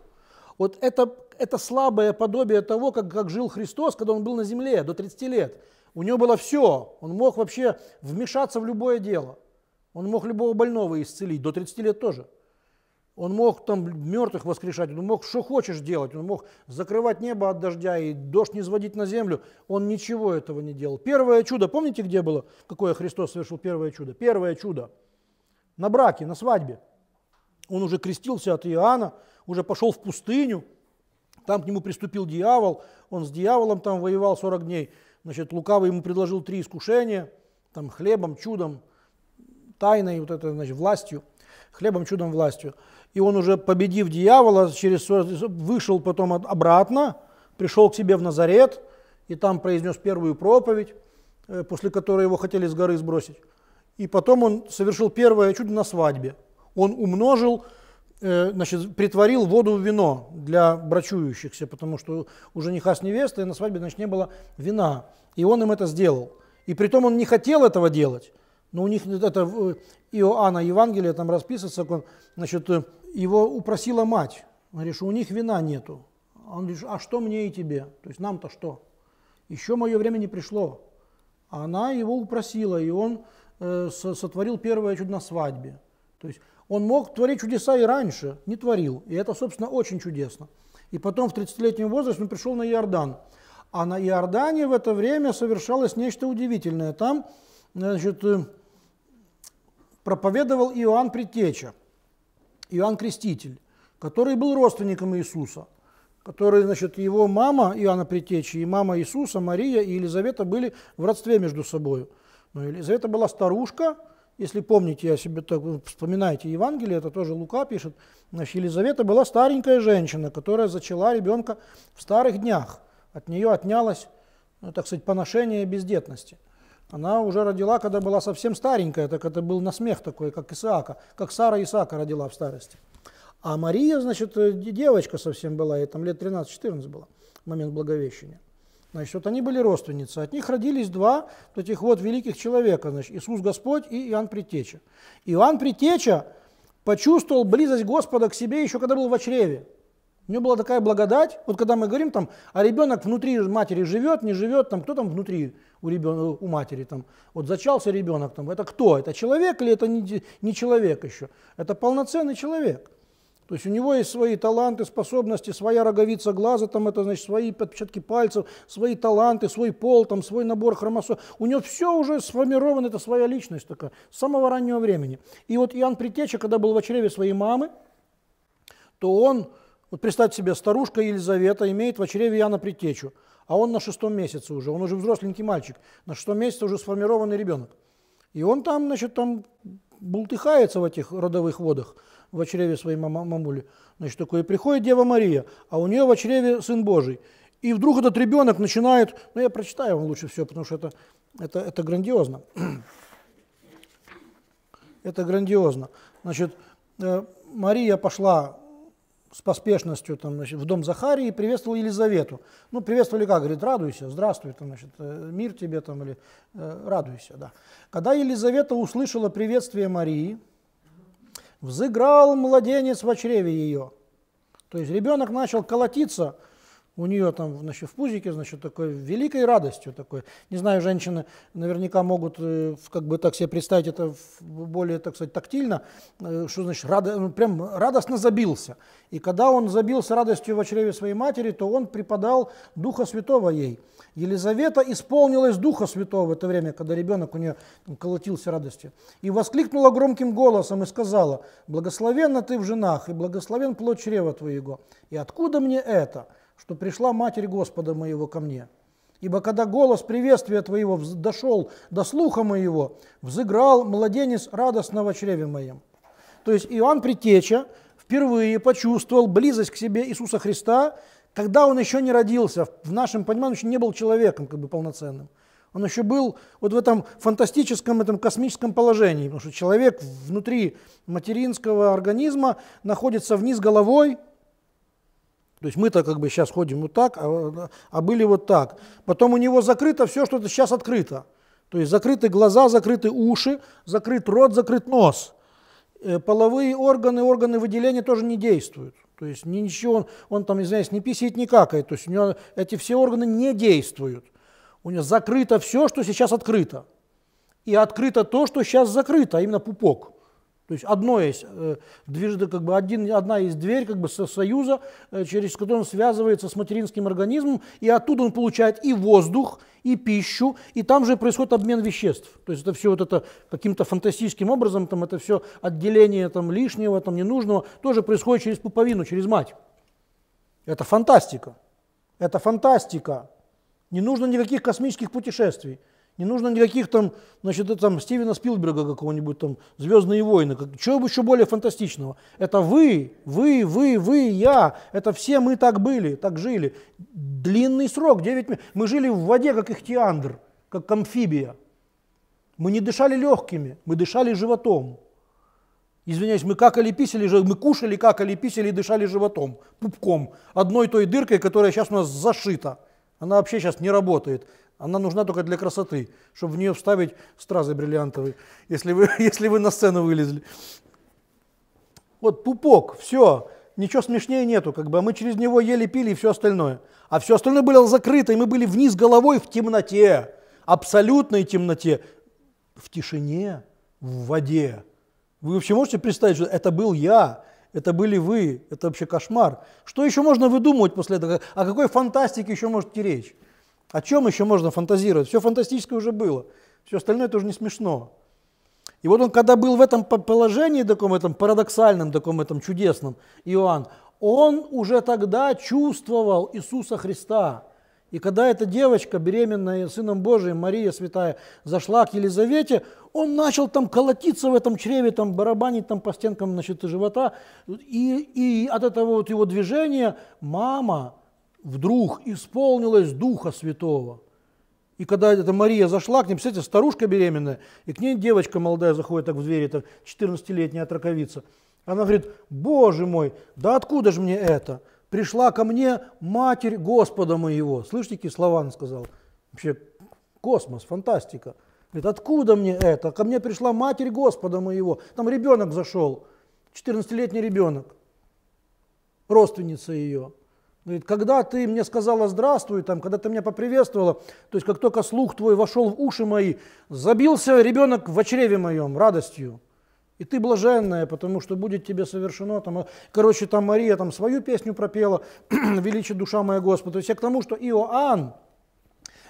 Вот это, это слабое подобие того, как, как жил Христос, когда он был на земле до 30 лет. У него было все, он мог вообще вмешаться в любое дело. Он мог любого больного исцелить, до 30 лет тоже. Он мог там мертвых воскрешать, он мог что хочешь делать, он мог закрывать небо от дождя и дождь не сводить на землю. Он ничего этого не делал. Первое чудо, помните, где было? Какое Христос совершил первое чудо? Первое чудо. На браке, на свадьбе. Он уже крестился от Иоанна, уже пошел в пустыню, там к нему приступил дьявол, он с дьяволом там воевал 40 дней. Значит, лукавый ему предложил три искушения, там хлебом, чудом, тайной вот этой значит, властью, хлебом, чудом, властью. И он уже, победив дьявола, через, вышел потом обратно, пришел к себе в Назарет, и там произнес первую проповедь, э, после которой его хотели с горы сбросить. И потом он совершил первое чудо на свадьбе. Он умножил, э, значит, притворил воду в вино для брачующихся, потому что у жениха с невестой на свадьбе значит, не было вина. И он им это сделал. И притом он не хотел этого делать. Но ну, у них это э, Иоанна Евангелие там расписывается, он, значит, э, его упросила мать. Он говорит, что у них вина нету. Он говорит, а что мне и тебе? То есть нам-то что? Еще мое время не пришло. А она его упросила, и он э, сотворил первое чудо на свадьбе. То есть он мог творить чудеса и раньше, не творил. И это, собственно, очень чудесно. И потом в 30-летнем возрасте он пришел на Иордан. А на Иордане в это время совершалось нечто удивительное. Там, значит, э, проповедовал Иоанн Предтеча, Иоанн Креститель, который был родственником Иисуса, который, значит, его мама Иоанна Предтечи и мама Иисуса, Мария и Елизавета были в родстве между собой. Но Елизавета была старушка, если помните, я себе так вспоминаете Евангелие, это тоже Лука пишет, значит, Елизавета была старенькая женщина, которая зачала ребенка в старых днях. От нее отнялось, ну, так сказать, поношение бездетности – она уже родила, когда была совсем старенькая, так это был насмех такой, как Исаака, как Сара Исаака родила в старости. А Мария, значит, э, девочка совсем была, ей там лет 13-14 было, в момент Благовещения. Значит, вот они были родственницы. От них родились два этих вот великих человека, значит, Иисус Господь и Иоанн Притеча. Иоанн Притеча почувствовал близость Господа к себе еще когда был в чреве. У него была такая благодать. Вот когда мы говорим там, а ребенок внутри матери живет, не живет, там кто там внутри у, ребенка, у матери. Там, вот зачался ребенок, там, это кто? Это человек или это не, не человек еще? Это полноценный человек. То есть у него есть свои таланты, способности, своя роговица глаза, там это значит свои отпечатки пальцев, свои таланты, свой пол, там свой набор хромосом. У него все уже сформировано, это своя личность такая, с самого раннего времени. И вот Иоанн Притеча, когда был в чреве своей мамы, то он, вот представьте себе, старушка Елизавета имеет в чреве Иоанна Притечу – а он на шестом месяце уже, он уже взросленький мальчик, на шестом месяце уже сформированный ребенок. И он там, значит, там бултыхается в этих родовых водах, в чреве своей мама, мамули. Значит, такое, приходит Дева Мария, а у нее в чреве Сын Божий. И вдруг этот ребенок начинает, ну я прочитаю вам лучше все, потому что это, это, это грандиозно. это грандиозно. Значит, э, Мария пошла с поспешностью там, значит, в дом Захарии приветствовал Елизавету. Ну, приветствовали как? Говорит, радуйся, здравствуй, там, значит, «Э, мир тебе, там, или э, радуйся, да. Когда Елизавета услышала приветствие Марии, взыграл младенец в чреве ее. То есть ребенок начал колотиться, у нее там значит, в пузике, значит, такой великой радостью такой. Не знаю, женщины наверняка могут, э, как бы так себе представить это более, так сказать, тактильно, э, что значит, рада, ну, прям радостно забился. И когда он забился радостью в чреве своей матери, то он преподал Духа Святого ей. Елизавета исполнилась Духа Святого в это время, когда ребенок у нее колотился радостью. И воскликнула громким голосом и сказала, «Благословенна ты в женах, и благословен плод чрева твоего. И откуда мне это?» что пришла Матерь Господа моего ко мне. Ибо когда голос приветствия твоего дошел до слуха моего, взыграл младенец радостного чреве моем. То есть Иоанн Притеча впервые почувствовал близость к себе Иисуса Христа, когда он еще не родился, в нашем понимании, он еще не был человеком как бы полноценным. Он еще был вот в этом фантастическом, этом космическом положении, потому что человек внутри материнского организма находится вниз головой, то есть мы-то как бы сейчас ходим вот так, а, а были вот так. Потом у него закрыто все, что сейчас открыто. То есть закрыты глаза, закрыты уши, закрыт рот, закрыт нос. Э, половые органы, органы выделения тоже не действуют. То есть ничего, он, он там, извиняюсь, не писит никакая. То есть у него эти все органы не действуют. У него закрыто все, что сейчас открыто. И открыто то, что сейчас закрыто, а именно пупок. То есть одно есть, э, как бы один, одна из дверь как бы союза, э, через которую он связывается с материнским организмом, и оттуда он получает и воздух, и пищу, и там же происходит обмен веществ. То есть это все вот это каким-то фантастическим образом, там это все отделение там лишнего, там ненужного, тоже происходит через пуповину, через мать. Это фантастика. Это фантастика. Не нужно никаких космических путешествий. Не нужно никаких там, значит, там Стивена Спилберга какого-нибудь там, «Звездные войны», как, чего еще более фантастичного. Это вы, вы, вы, вы, я, это все мы так были, так жили. Длинный срок, 9 месяцев. Мы жили в воде, как ихтиандр, как амфибия. Мы не дышали легкими, мы дышали животом. Извиняюсь, мы какали, писали, мы кушали, какали, писали и дышали животом, пупком, одной той дыркой, которая сейчас у нас зашита. Она вообще сейчас не работает. Она нужна только для красоты, чтобы в нее вставить стразы бриллиантовые, если вы, если вы на сцену вылезли. Вот пупок, все, ничего смешнее нету, как бы, а мы через него еле пили и все остальное. А все остальное было закрыто, и мы были вниз головой в темноте, абсолютной темноте, в тишине, в воде. Вы вообще можете представить, что это был я, это были вы, это вообще кошмар. Что еще можно выдумывать после этого? О какой фантастике еще может можете речь? О чем еще можно фантазировать? Все фантастическое уже было. Все остальное тоже не смешно. И вот он, когда был в этом положении, таком этом парадоксальном, таком этом чудесном, Иоанн, он уже тогда чувствовал Иисуса Христа. И когда эта девочка, беременная Сыном Божиим, Мария Святая, зашла к Елизавете, он начал там колотиться в этом чреве, там барабанить там по стенкам значит, живота. И, и от этого вот его движения мама, вдруг исполнилось Духа Святого. И когда эта Мария зашла к ним, представляете, старушка беременная, и к ней девочка молодая заходит так в двери, так 14-летняя траковица. Она говорит, боже мой, да откуда же мне это? Пришла ко мне матерь Господа моего. Слышите, какие слова она сказала? Вообще космос, фантастика. Говорит, откуда мне это? Ко мне пришла матерь Господа моего. Там ребенок зашел, 14-летний ребенок, родственница ее. Говорит, когда ты мне сказала здравствуй, там, когда ты меня поприветствовала, то есть как только слух твой вошел в уши мои, забился ребенок в чреве моем радостью. И ты блаженная, потому что будет тебе совершено. Там, а, короче, там Мария там свою песню пропела, «Величи душа моя Господа». То есть я к тому, что Иоанн,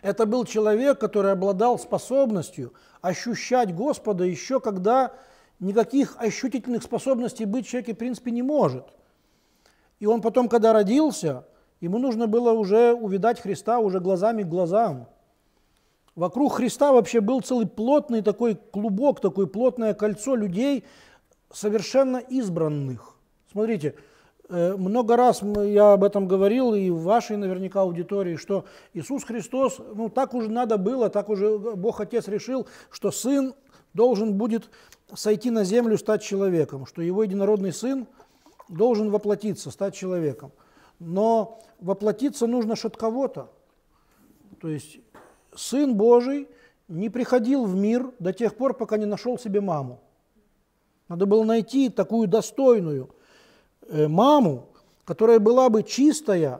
это был человек, который обладал способностью ощущать Господа еще когда никаких ощутительных способностей быть в человеке в принципе не может. И он потом, когда родился, ему нужно было уже увидать Христа уже глазами к глазам. Вокруг Христа вообще был целый плотный такой клубок, такое плотное кольцо людей, совершенно избранных. Смотрите, э, много раз я об этом говорил и в вашей наверняка аудитории, что Иисус Христос, ну так уже надо было, так уже Бог Отец решил, что Сын должен будет сойти на землю, стать человеком, что его единородный Сын должен воплотиться, стать человеком. Но воплотиться нужно от кого-то. То есть Сын Божий не приходил в мир до тех пор, пока не нашел себе маму. Надо было найти такую достойную э, маму, которая была бы чистая,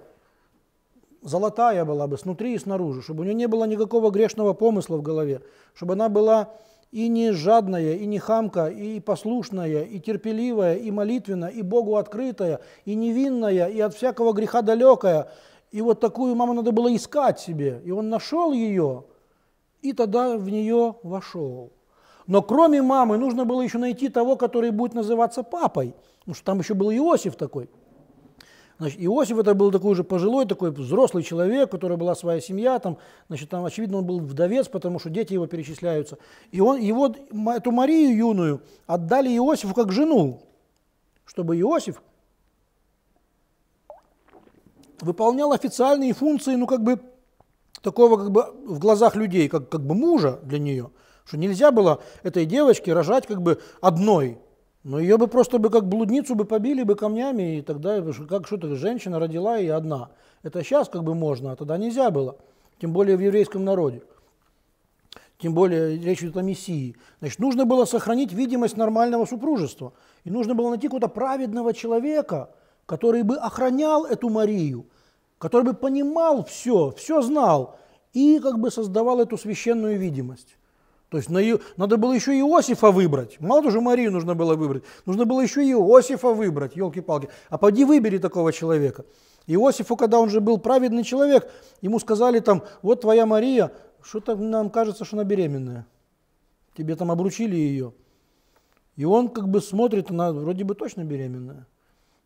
золотая была бы снутри и снаружи, чтобы у нее не было никакого грешного помысла в голове, чтобы она была и не жадная, и не хамка, и послушная, и терпеливая, и молитвенная, и Богу открытая, и невинная, и от всякого греха далекая. И вот такую маму надо было искать себе. И он нашел ее, и тогда в нее вошел. Но кроме мамы нужно было еще найти того, который будет называться папой. Потому что там еще был Иосиф такой – Значит, Иосиф это был такой же пожилой, такой взрослый человек, у которого была своя семья, там, значит, там, очевидно, он был вдовец, потому что дети его перечисляются. И он, и вот эту Марию юную отдали Иосифу как жену, чтобы Иосиф выполнял официальные функции, ну, как бы, такого, как бы, в глазах людей, как, как бы мужа для нее, что нельзя было этой девочке рожать, как бы, одной, ну, ее бы просто бы как блудницу бы побили бы камнями, и тогда как что-то женщина родила и одна. Это сейчас как бы можно, а тогда нельзя было. Тем более в еврейском народе. Тем более речь идет о Мессии. Значит, нужно было сохранить видимость нормального супружества. И нужно было найти какого-то праведного человека, который бы охранял эту Марию, который бы понимал все, все знал и как бы создавал эту священную видимость. То есть надо было еще Иосифа выбрать. Мало тоже Марию нужно было выбрать. Нужно было еще Иосифа выбрать, елки-палки. А поди выбери такого человека. Иосифу, когда он же был праведный человек, ему сказали там, вот твоя Мария, что-то нам кажется, что она беременная. Тебе там обручили ее. И он как бы смотрит, она вроде бы точно беременная.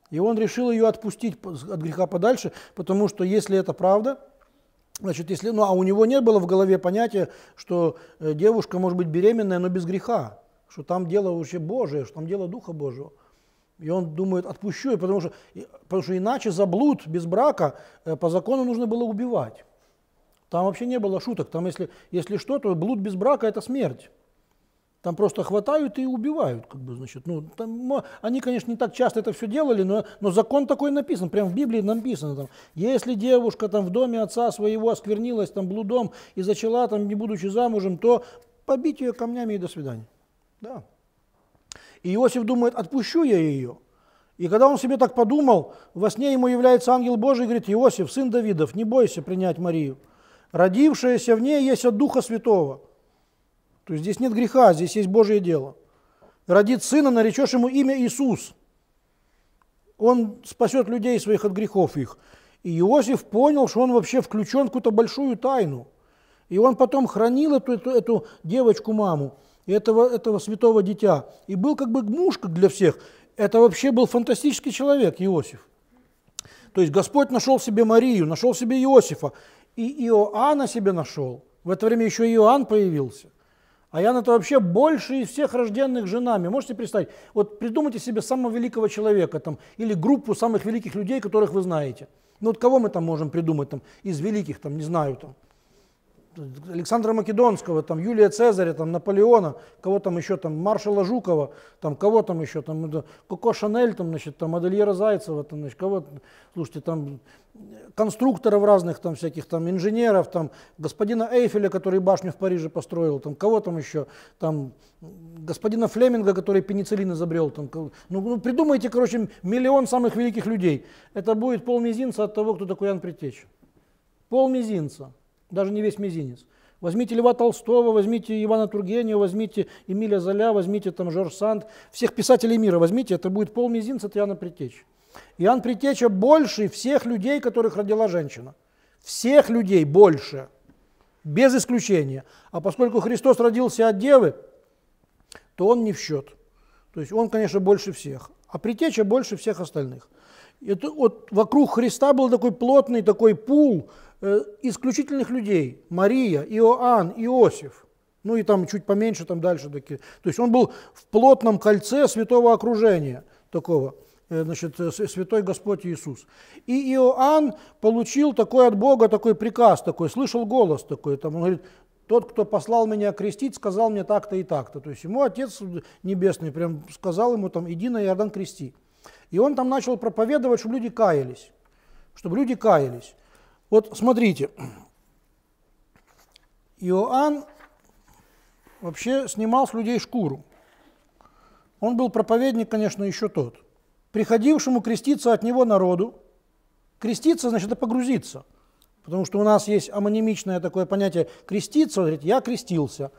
И он решил ее отпустить от греха подальше, потому что если это правда, Значит, если, ну, а у него не было в голове понятия, что э, девушка может быть беременная, но без греха, что там дело вообще Божие, что там дело Духа Божьего. И он думает, отпущу, потому что, потому что иначе за блуд без брака э, по закону нужно было убивать. Там вообще не было шуток. Там, если, если что, то блуд без брака – это смерть. Там просто хватают и убивают, как бы, значит. Ну, там, они, конечно, не так часто это все делали, но, но закон такой написан, прям в Библии написано. Там, если девушка там в доме отца своего осквернилась там блудом и зачала там, не будучи замужем, то побить ее камнями и до свидания. Да. И Иосиф думает, отпущу я ее. И когда он себе так подумал, во сне ему является ангел Божий и говорит, Иосиф, сын Давидов, не бойся принять Марию. Родившаяся в ней есть от Духа Святого – то есть здесь нет греха, здесь есть Божье дело. Родит сына, наречешь ему имя Иисус. Он спасет людей своих от грехов их. И Иосиф понял, что он вообще включен в какую-то большую тайну. И он потом хранил эту, эту, эту девочку-маму, этого, этого святого дитя. И был как бы муж для всех. Это вообще был фантастический человек, Иосиф. То есть Господь нашел себе Марию, нашел себе Иосифа. И Иоанна себе нашел. В это время еще Иоанн появился – а я на это вообще больше из всех рожденных женами. Можете представить? Вот придумайте себе самого великого человека там, или группу самых великих людей, которых вы знаете. Ну вот кого мы там можем придумать там, из великих, там, не знаю, там, Александра Македонского, там, Юлия Цезаря, там, Наполеона, кого там еще, там, маршала Жукова, там, кого там еще, там, Коко Шанель, там, значит, там, модельера Зайцева, там, значит, кого, слушайте, там, конструкторов разных, там, всяких, там, инженеров, там, господина Эйфеля, который башню в Париже построил, там, кого там еще, там, господина Флеминга, который пенициллин изобрел, там, ну, ну, придумайте, короче, миллион самых великих людей. Это будет пол мизинца от того, кто такой Ян Притечь. Пол мизинца даже не весь мизинец. Возьмите Льва Толстого, возьмите Ивана Тургенева, возьмите Эмиля Золя, возьмите там Жорж Санд, всех писателей мира возьмите, это будет пол мизинца от Иоанна Притечи. Иоанн Притеча больше всех людей, которых родила женщина. Всех людей больше, без исключения. А поскольку Христос родился от Девы, то он не в счет. То есть он, конечно, больше всех, а Притеча больше всех остальных. Это вот вокруг Христа был такой плотный такой пул Э, исключительных людей. Мария, Иоанн, Иосиф. Ну и там чуть поменьше, там дальше такие. То есть он был в плотном кольце святого окружения такого э, значит, э, святой Господь Иисус. И Иоанн получил такой от Бога такой приказ, такой, слышал голос такой, там, он говорит, тот, кто послал меня крестить, сказал мне так-то и так-то. То есть ему Отец Небесный прям сказал ему, там, иди на Иордан крести. И он там начал проповедовать, чтобы люди каялись. Чтобы люди каялись. Вот смотрите, Иоанн вообще снимал с людей шкуру. Он был проповедник, конечно, еще тот. Приходившему креститься от него народу, креститься значит это погрузиться, потому что у нас есть амонимичное такое понятие креститься, он говорит, я крестился.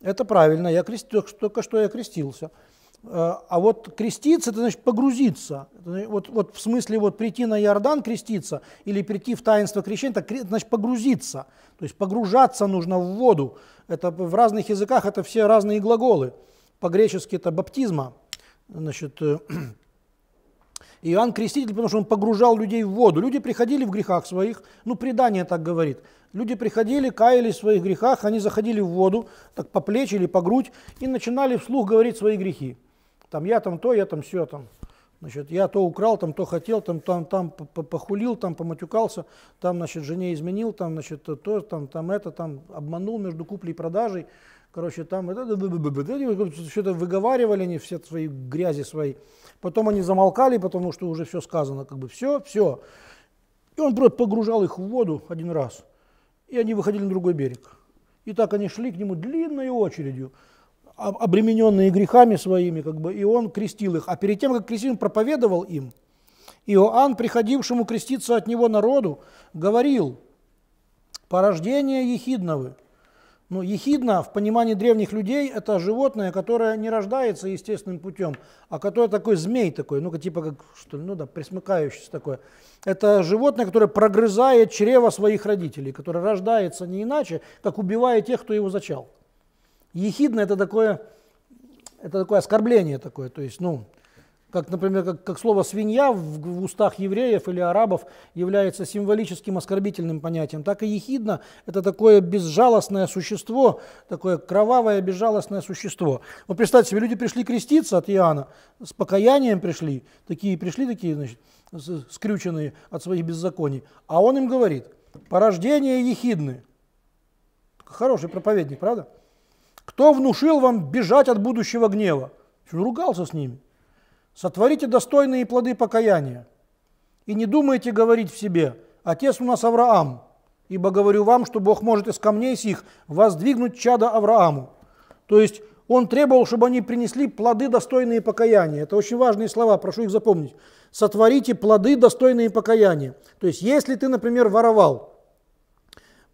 Это правильно, я крест, только что я крестился. А вот креститься, это значит погрузиться. Вот, вот в смысле вот прийти на Иордан креститься или прийти в таинство крещения, это значит погрузиться. То есть погружаться нужно в воду. Это в разных языках это все разные глаголы. По-гречески это баптизма. Значит, э, Иоанн Креститель, потому что он погружал людей в воду. Люди приходили в грехах своих, ну, предание так говорит. Люди приходили, каялись в своих грехах, они заходили в воду, так по плечи или по грудь, и начинали вслух говорить свои грехи там я там то, я там все там. Значит, я то украл, там то хотел, там, там, там похулил, там поматюкался, там, значит, жене изменил, там, значит, то, там, там это, там обманул между куплей и продажей. Короче, там это, что-то выговаривали они все свои грязи свои. Потом они замолкали, потому что уже все сказано, как бы все, все. И он просто погружал их в воду один раз. И они выходили на другой берег. И так они шли к нему длинной очередью обремененные грехами своими, как бы, и он крестил их. А перед тем, как крестил, проповедовал им. Иоанн, приходившему креститься от него народу, говорил, порождение ехидновы. Ну, ехидна в понимании древних людей – это животное, которое не рождается естественным путем, а которое такой змей такой, ну-ка типа как, что ли, ну да, присмыкающийся такое. Это животное, которое прогрызает чрево своих родителей, которое рождается не иначе, как убивая тех, кто его зачал. Ехидно это такое, это такое оскорбление такое, то есть, ну, как, например, как, как слово «свинья» в, в устах евреев или арабов является символическим оскорбительным понятием, так и ехидна – это такое безжалостное существо, такое кровавое безжалостное существо. Вот представьте себе, люди пришли креститься от Иоанна, с покаянием пришли, такие пришли, такие, значит, скрюченные от своих беззаконий, а он им говорит «порождение ехидны». Хороший проповедник, правда? Кто внушил вам бежать от будущего гнева? Он ругался с ними. Сотворите достойные плоды покаяния. И не думайте говорить в себе, отец у нас Авраам, ибо говорю вам, что Бог может из камней сих воздвигнуть чада Аврааму. То есть он требовал, чтобы они принесли плоды, достойные покаяния. Это очень важные слова, прошу их запомнить. Сотворите плоды, достойные покаяния. То есть, если ты, например, воровал,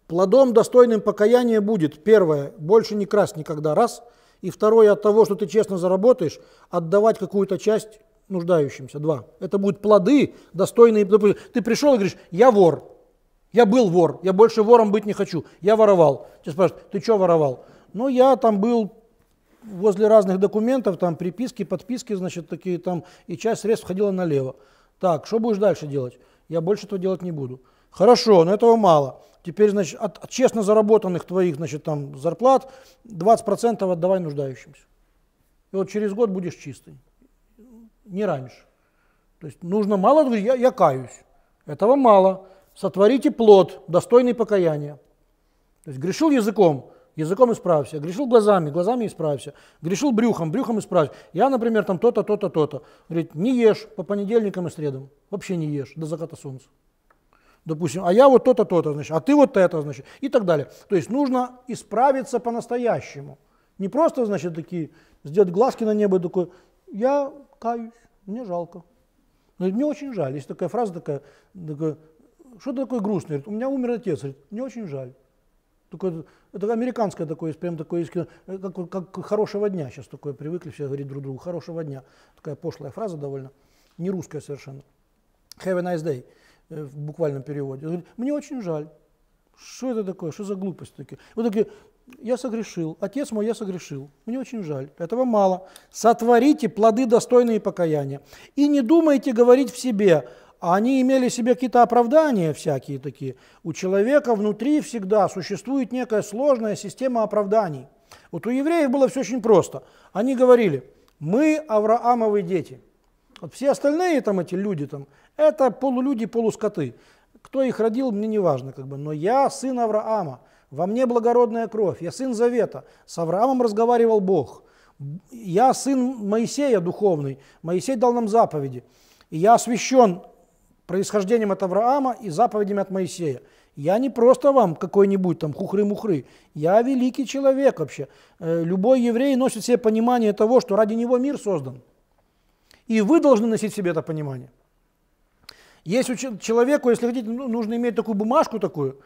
Плодом, достойным покаяния будет, первое, больше не красть никогда, раз. И второе, от того, что ты честно заработаешь, отдавать какую-то часть нуждающимся, два. Это будут плоды, достойные. Ты пришел и говоришь, я вор, я был вор, я больше вором быть не хочу, я воровал. Тебя спрашивают, ты что воровал? Ну, я там был возле разных документов, там приписки, подписки, значит, такие там, и часть средств ходила налево. Так, что будешь дальше делать? Я больше этого делать не буду. Хорошо, но этого мало. Теперь, значит, от, от честно заработанных твоих, значит, там, зарплат 20% отдавай нуждающимся. И вот через год будешь чистый. Не раньше. То есть нужно мало, я, я каюсь. Этого мало. Сотворите плод, достойный покаяния. То есть грешил языком, языком исправься. Грешил глазами, глазами исправься. Грешил брюхом, брюхом исправься. Я, например, там то-то, то-то, то-то. Говорит, не ешь по понедельникам и средам. Вообще не ешь до заката солнца допустим, а я вот то-то, то-то, значит, а ты вот это, значит, и так далее. То есть нужно исправиться по-настоящему. Не просто, значит, такие, сделать глазки на небо, такой, я каюсь, мне жалко. мне очень жаль. Есть такая фраза такая, такая что ты такой грустный? Говорит, у меня умер отец. Говорит, мне очень жаль. Такое, это американское такое, прям такое из э, как, как хорошего дня сейчас такое привыкли все говорить друг другу, хорошего дня. Такая пошлая фраза довольно, не русская совершенно. Have a nice day. Э, в буквальном переводе. говорит, мне очень жаль. Что это такое? Что за глупость такие? Вот такие, я согрешил, отец мой, я согрешил, мне очень жаль, этого мало. Сотворите плоды достойные покаяния. И не думайте говорить в себе, а они имели себе какие-то оправдания всякие такие. У человека внутри всегда существует некая сложная система оправданий. Вот у евреев было все очень просто. Они говорили, мы Авраамовы дети. Вот все остальные там эти люди, там, это полулюди, полускоты. Кто их родил, мне не важно, как бы. но я сын Авраама, во мне благородная кровь, я сын Завета, с Авраамом разговаривал Бог. Я сын Моисея духовный, Моисей дал нам заповеди. И я освящен происхождением от Авраама и заповедями от Моисея. Я не просто вам какой-нибудь там хухры-мухры. Я великий человек вообще. Э, любой еврей носит себе понимание того, что ради него мир создан. И вы должны носить себе это понимание. Есть человеку, если хотите, ну, нужно иметь такую бумажку такую.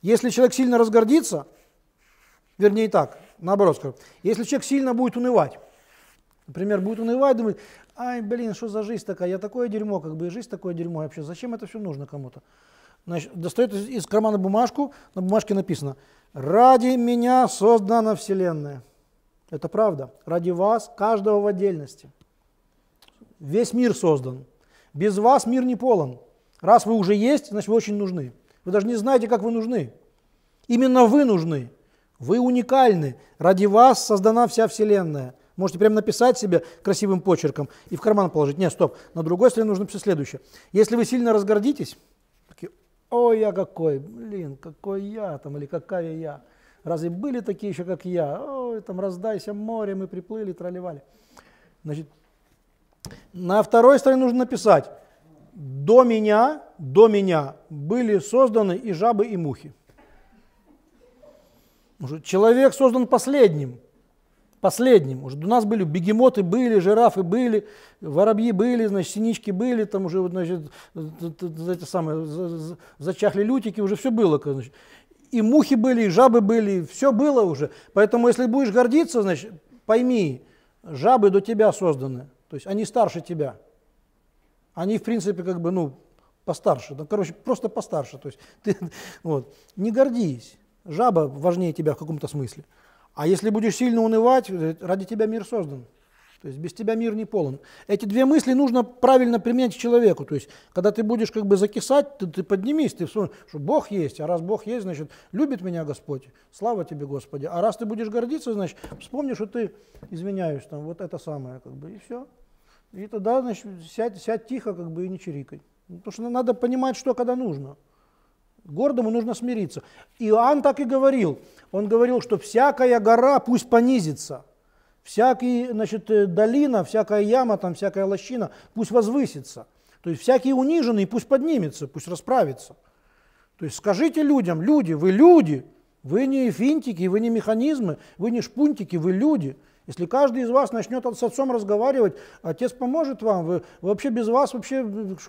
Если человек сильно разгордится, вернее так, наоборот скажу, если человек сильно будет унывать, например, будет унывать, думать, ай, блин, что за жизнь такая, я такое дерьмо, как бы и жизнь такое дерьмо, вообще зачем это все нужно кому-то? Значит, достает из, из кармана бумажку, на бумажке написано, ради меня создана Вселенная. Это правда. Ради вас, каждого в отдельности. Весь мир создан. Без вас мир не полон. Раз вы уже есть, значит вы очень нужны. Вы даже не знаете, как вы нужны. Именно вы нужны. Вы уникальны. Ради вас создана вся Вселенная. Можете прямо написать себе красивым почерком и в карман положить. Нет, стоп, на другой стороне нужно написать следующее. Если вы сильно разгордитесь, такие, ой, я какой, блин, какой я там или какая я. Разве были такие еще, как я? Ой, там раздайся море, мы приплыли, тролливали. Значит, на второй стороне нужно написать, до меня, до меня были созданы и жабы, и мухи. Человек создан последним, последним. Уже до нас были бегемоты были, жирафы были, воробьи были, значит, синички были, там уже, значит, эти самые, зачахли лютики, уже все было, значит. И мухи были, и жабы были, все было уже. Поэтому, если будешь гордиться, значит, пойми, жабы до тебя созданы, то есть они старше тебя. Они, в принципе, как бы, ну, постарше. Ну, короче, просто постарше. То есть ты, вот, не гордись. Жаба важнее тебя в каком-то смысле. А если будешь сильно унывать, э, ради тебя мир создан. То есть без тебя мир не полон. Эти две мысли нужно правильно применять человеку. То есть, когда ты будешь как бы закисать, ты, ты поднимись, ты вспомни, что Бог есть. А раз Бог есть, значит, любит меня Господь. Слава тебе, Господи. А раз ты будешь гордиться, значит, вспомни, что ты, извиняюсь, там, вот это самое, как бы, и все. И тогда, значит, сядь, сядь тихо, как бы и не чирикай. Ну, потому что надо понимать, что когда нужно. Гордому нужно смириться. Иоанн так и говорил. Он говорил, что всякая гора пусть понизится, всякая, значит, э, долина, всякая яма, там, всякая лощина пусть возвысится. То есть всякий униженный пусть поднимется, пусть расправится. То есть скажите людям, люди, вы люди, вы не финтики, вы не механизмы, вы не шпунтики, вы люди. Если каждый из вас начнет с отцом разговаривать, отец поможет вам. Вы, вообще без вас, вообще,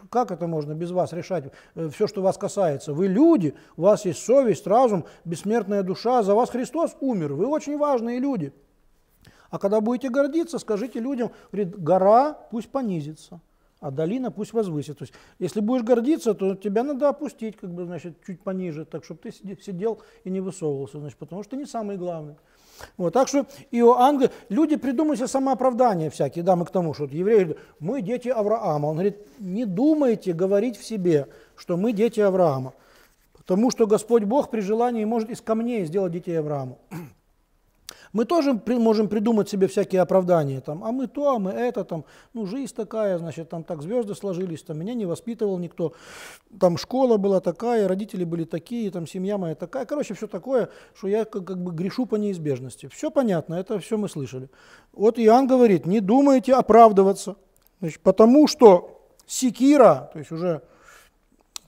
как это можно без вас решать э, все, что вас касается? Вы люди, у вас есть совесть, разум, бессмертная душа, за вас Христос умер, вы очень важные люди. А когда будете гордиться, скажите людям, говорит, гора пусть понизится а долина пусть возвысит. То есть, если будешь гордиться, то тебя надо опустить, как бы, значит, чуть пониже, так, чтобы ты сидел и не высовывался, значит, потому что ты не самый главный. Вот, так что Иоанн, говорит, люди придумывают себе самооправдания всякие, да, мы к тому, что евреи, говорят, мы дети Авраама. Он говорит, не думайте говорить в себе, что мы дети Авраама, потому что Господь Бог при желании может из камней сделать детей Авраама. Мы тоже при, можем придумать себе всякие оправдания, там, а мы то, а мы это, там, ну, жизнь такая, значит, там так звезды сложились, там, меня не воспитывал никто, там, школа была такая, родители были такие, там, семья моя такая, короче, все такое, что я как, как бы грешу по неизбежности. Все понятно, это все мы слышали. Вот Иоанн говорит, не думайте оправдываться, значит, потому что секира, то есть уже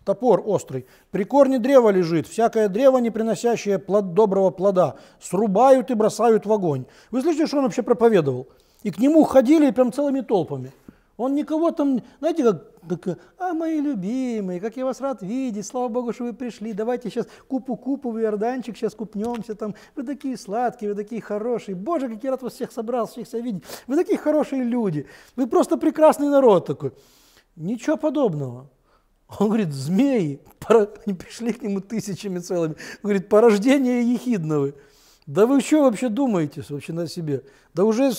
топор острый. При корне древа лежит, всякое древо, не приносящее плод, доброго плода, срубают и бросают в огонь. Вы слышите, что он вообще проповедовал? И к нему ходили прям целыми толпами. Он никого там, знаете, как, как а мои любимые, как я вас рад видеть, слава богу, что вы пришли, давайте сейчас купу-купу в Иорданчик, сейчас купнемся там, вы такие сладкие, вы такие хорошие, боже, как я рад вас всех собрал, всех себя видеть, вы такие хорошие люди, вы просто прекрасный народ такой. Ничего подобного. Он говорит, змеи, пора... они пришли к нему тысячами целыми. Он говорит, порождение ехидновы. Да вы что вообще думаете вообще на себе? Да уже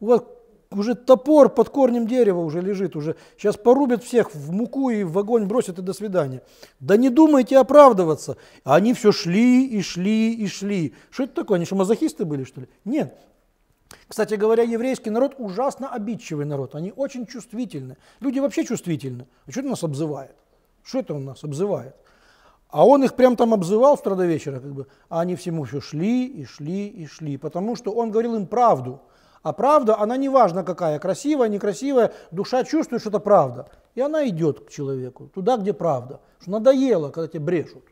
у вас уже топор под корнем дерева уже лежит, уже сейчас порубят всех в муку и в огонь бросят и до свидания. Да не думайте оправдываться. А они все шли и шли и шли. Что это такое? Они что, мазохисты были, что ли? Нет. Кстати говоря, еврейский народ ужасно обидчивый народ. Они очень чувствительны. Люди вообще чувствительны. А что ты нас обзывает? Что это он нас обзывает? А он их прям там обзывал в до вечера, как бы, а они всему все шли и шли и шли, потому что он говорил им правду. А правда, она не важна какая, красивая, некрасивая, душа чувствует, что это правда. И она идет к человеку, туда, где правда. Что надоело, когда тебя брешут.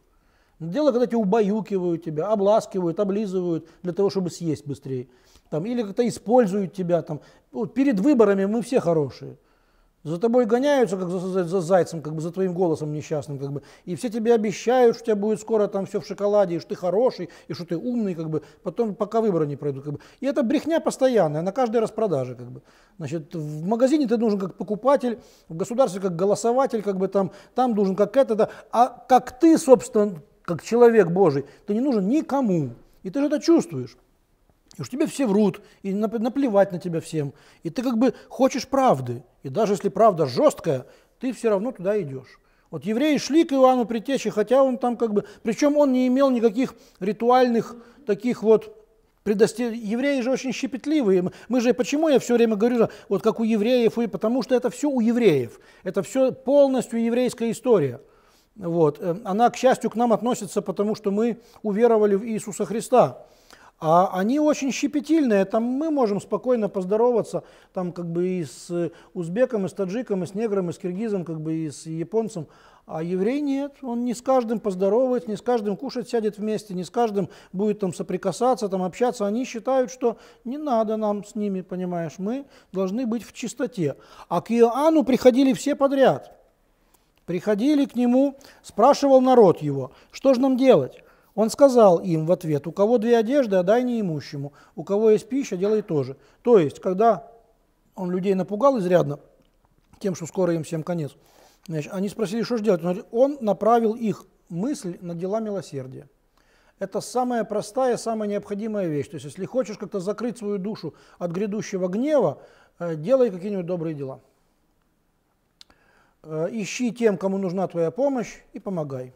Дело, когда тебя убаюкивают тебя, обласкивают, облизывают для того, чтобы съесть быстрее. Там, или как-то используют тебя. Там. Вот перед выборами мы все хорошие. За тобой гоняются, как за, за, за зайцем, как бы за твоим голосом несчастным, как бы. И все тебе обещают, что у тебя будет скоро там все в шоколаде, и что ты хороший, и что ты умный, как бы. Потом, пока выборы не пройдут, как бы. И это брехня постоянная, на каждой распродаже, как бы. Значит, в магазине ты нужен как покупатель, в государстве как голосователь, как бы там, там нужен как это, да. А как ты, собственно, как человек Божий, ты не нужен никому. И ты же это чувствуешь. И уж тебе все врут, и наплевать на тебя всем. И ты как бы хочешь правды. И даже если правда жесткая, ты все равно туда идешь. Вот евреи шли к Иоанну притечи, хотя он там как бы... Причем он не имел никаких ритуальных таких вот предостер... Евреи же очень щепетливые. Мы же, почему я все время говорю, вот как у евреев, потому что это все у евреев. Это все полностью еврейская история. Вот. Э, она, к счастью, к нам относится, потому что мы уверовали в Иисуса Христа. А они очень щепетильные, там мы можем спокойно поздороваться, там как бы и с узбеком, и с таджиком, и с негром, и с киргизом, как бы и с японцем, а еврей нет, он не с каждым поздоровается, не с каждым кушать сядет вместе, не с каждым будет там соприкасаться, там общаться. Они считают, что не надо нам с ними, понимаешь, мы должны быть в чистоте. А к Иоанну приходили все подряд. Приходили к нему, спрашивал народ его, что же нам делать? Он сказал им в ответ, у кого две одежды, отдай неимущему, у кого есть пища, делай тоже. То есть, когда он людей напугал изрядно тем, что скоро им всем конец, значит, они спросили, что же делать. Он направил их мысль на дела милосердия. Это самая простая, самая необходимая вещь. То есть, если хочешь как-то закрыть свою душу от грядущего гнева, э, делай какие-нибудь добрые дела. Э, ищи тем, кому нужна твоя помощь, и помогай.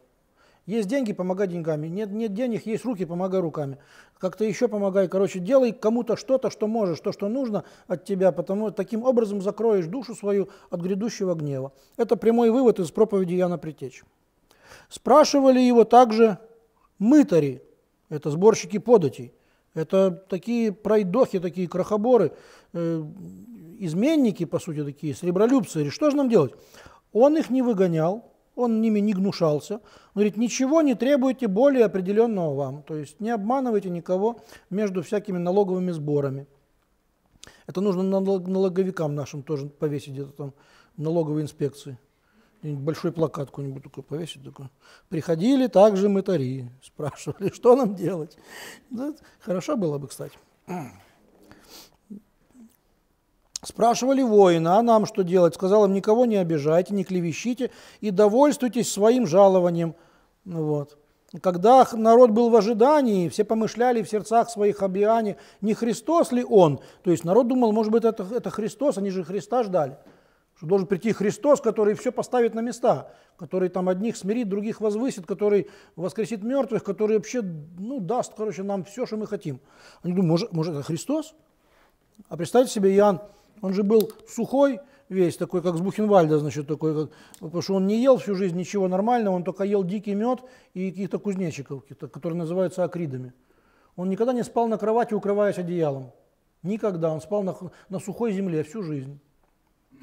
Есть деньги, помогай деньгами. Нет, нет денег, есть руки, помогай руками. Как-то еще помогай. Короче, делай кому-то что-то, что можешь, то, что нужно от тебя, потому таким образом закроешь душу свою от грядущего гнева. Это прямой вывод из проповеди Яна Притечь. Спрашивали его также мытари, это сборщики податей. Это такие пройдохи, такие крохоборы, э, изменники, по сути, такие, сребролюбцы. Что же нам делать? Он их не выгонял, он ними не гнушался. Он говорит, ничего не требуйте более определенного вам. То есть не обманывайте никого между всякими налоговыми сборами. Это нужно налоговикам нашим тоже повесить где-то там налоговой инспекции. Большой плакат какой-нибудь такой повесить. Такой. Приходили также мытари, спрашивали, что нам делать. Ну, хорошо было бы, кстати. Спрашивали воина, а нам что делать? Сказал им, никого не обижайте, не клевещите и довольствуйтесь своим жалованием. Ну вот. Когда народ был в ожидании, все помышляли в сердцах своих об Иоанне, не Христос ли он? То есть народ думал, может быть, это, это Христос, они же Христа ждали. Что должен прийти Христос, который все поставит на места, который там одних смирит, других возвысит, который воскресит мертвых, который вообще ну, даст, короче, нам все, что мы хотим. Они думают, может, может это Христос? А представьте себе, Иоанн он же был сухой весь, такой как с Бухенвальда, значит, такой, как, потому что он не ел всю жизнь ничего нормального, он только ел дикий мед и каких-то кузнечиков, каких которые называются акридами. Он никогда не спал на кровати, укрываясь одеялом. Никогда. Он спал на, на сухой земле всю жизнь.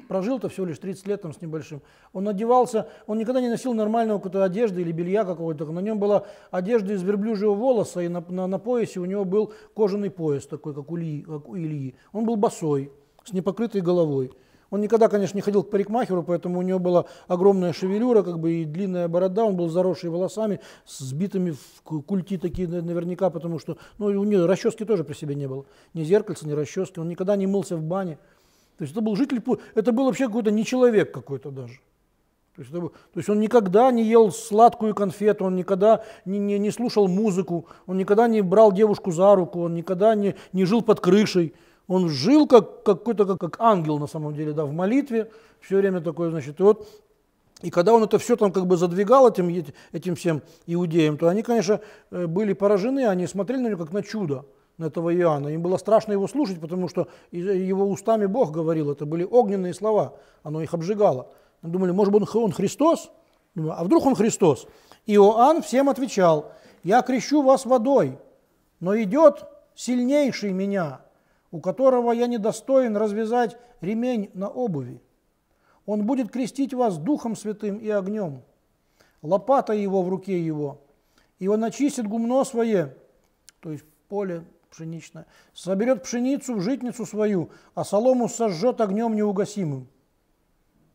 Прожил-то всего лишь 30 лет там с небольшим. Он одевался, он никогда не носил нормального какой-то одежды или белья какого-то. На нем была одежда из верблюжьего волоса, и на, на, на поясе у него был кожаный пояс такой, как у, Ли, как у Ильи. Он был босой с непокрытой головой. Он никогда, конечно, не ходил к парикмахеру, поэтому у него была огромная шевелюра, как бы и длинная борода, он был заросший волосами, сбитыми в культи такие наверняка, потому что ну, у него расчески тоже при себе не было. Ни зеркальца, ни расчески, он никогда не мылся в бане. То есть это был житель, это был вообще какой-то не человек какой-то даже. То есть, это, то есть он никогда не ел сладкую конфету, он никогда не, не, не слушал музыку, он никогда не брал девушку за руку, он никогда не, не жил под крышей. Он жил как какой-то как, как ангел на самом деле, да, в молитве, все время такое, значит, и вот и когда он это все там как бы задвигал этим, этим всем иудеям, то они, конечно, э, были поражены, они смотрели на него как на чудо, на этого Иоанна. Им было страшно его слушать, потому что э, его устами Бог говорил, это были огненные слова, оно их обжигало. Думали, может быть, он Христос? А вдруг он Христос? Иоанн всем отвечал, я крещу вас водой, но идет сильнейший меня, у которого я недостоин развязать ремень на обуви. Он будет крестить вас Духом Святым и огнем, лопата его в руке его, и он очистит гумно свое, то есть поле пшеничное, соберет пшеницу в житницу свою, а солому сожжет огнем неугасимым.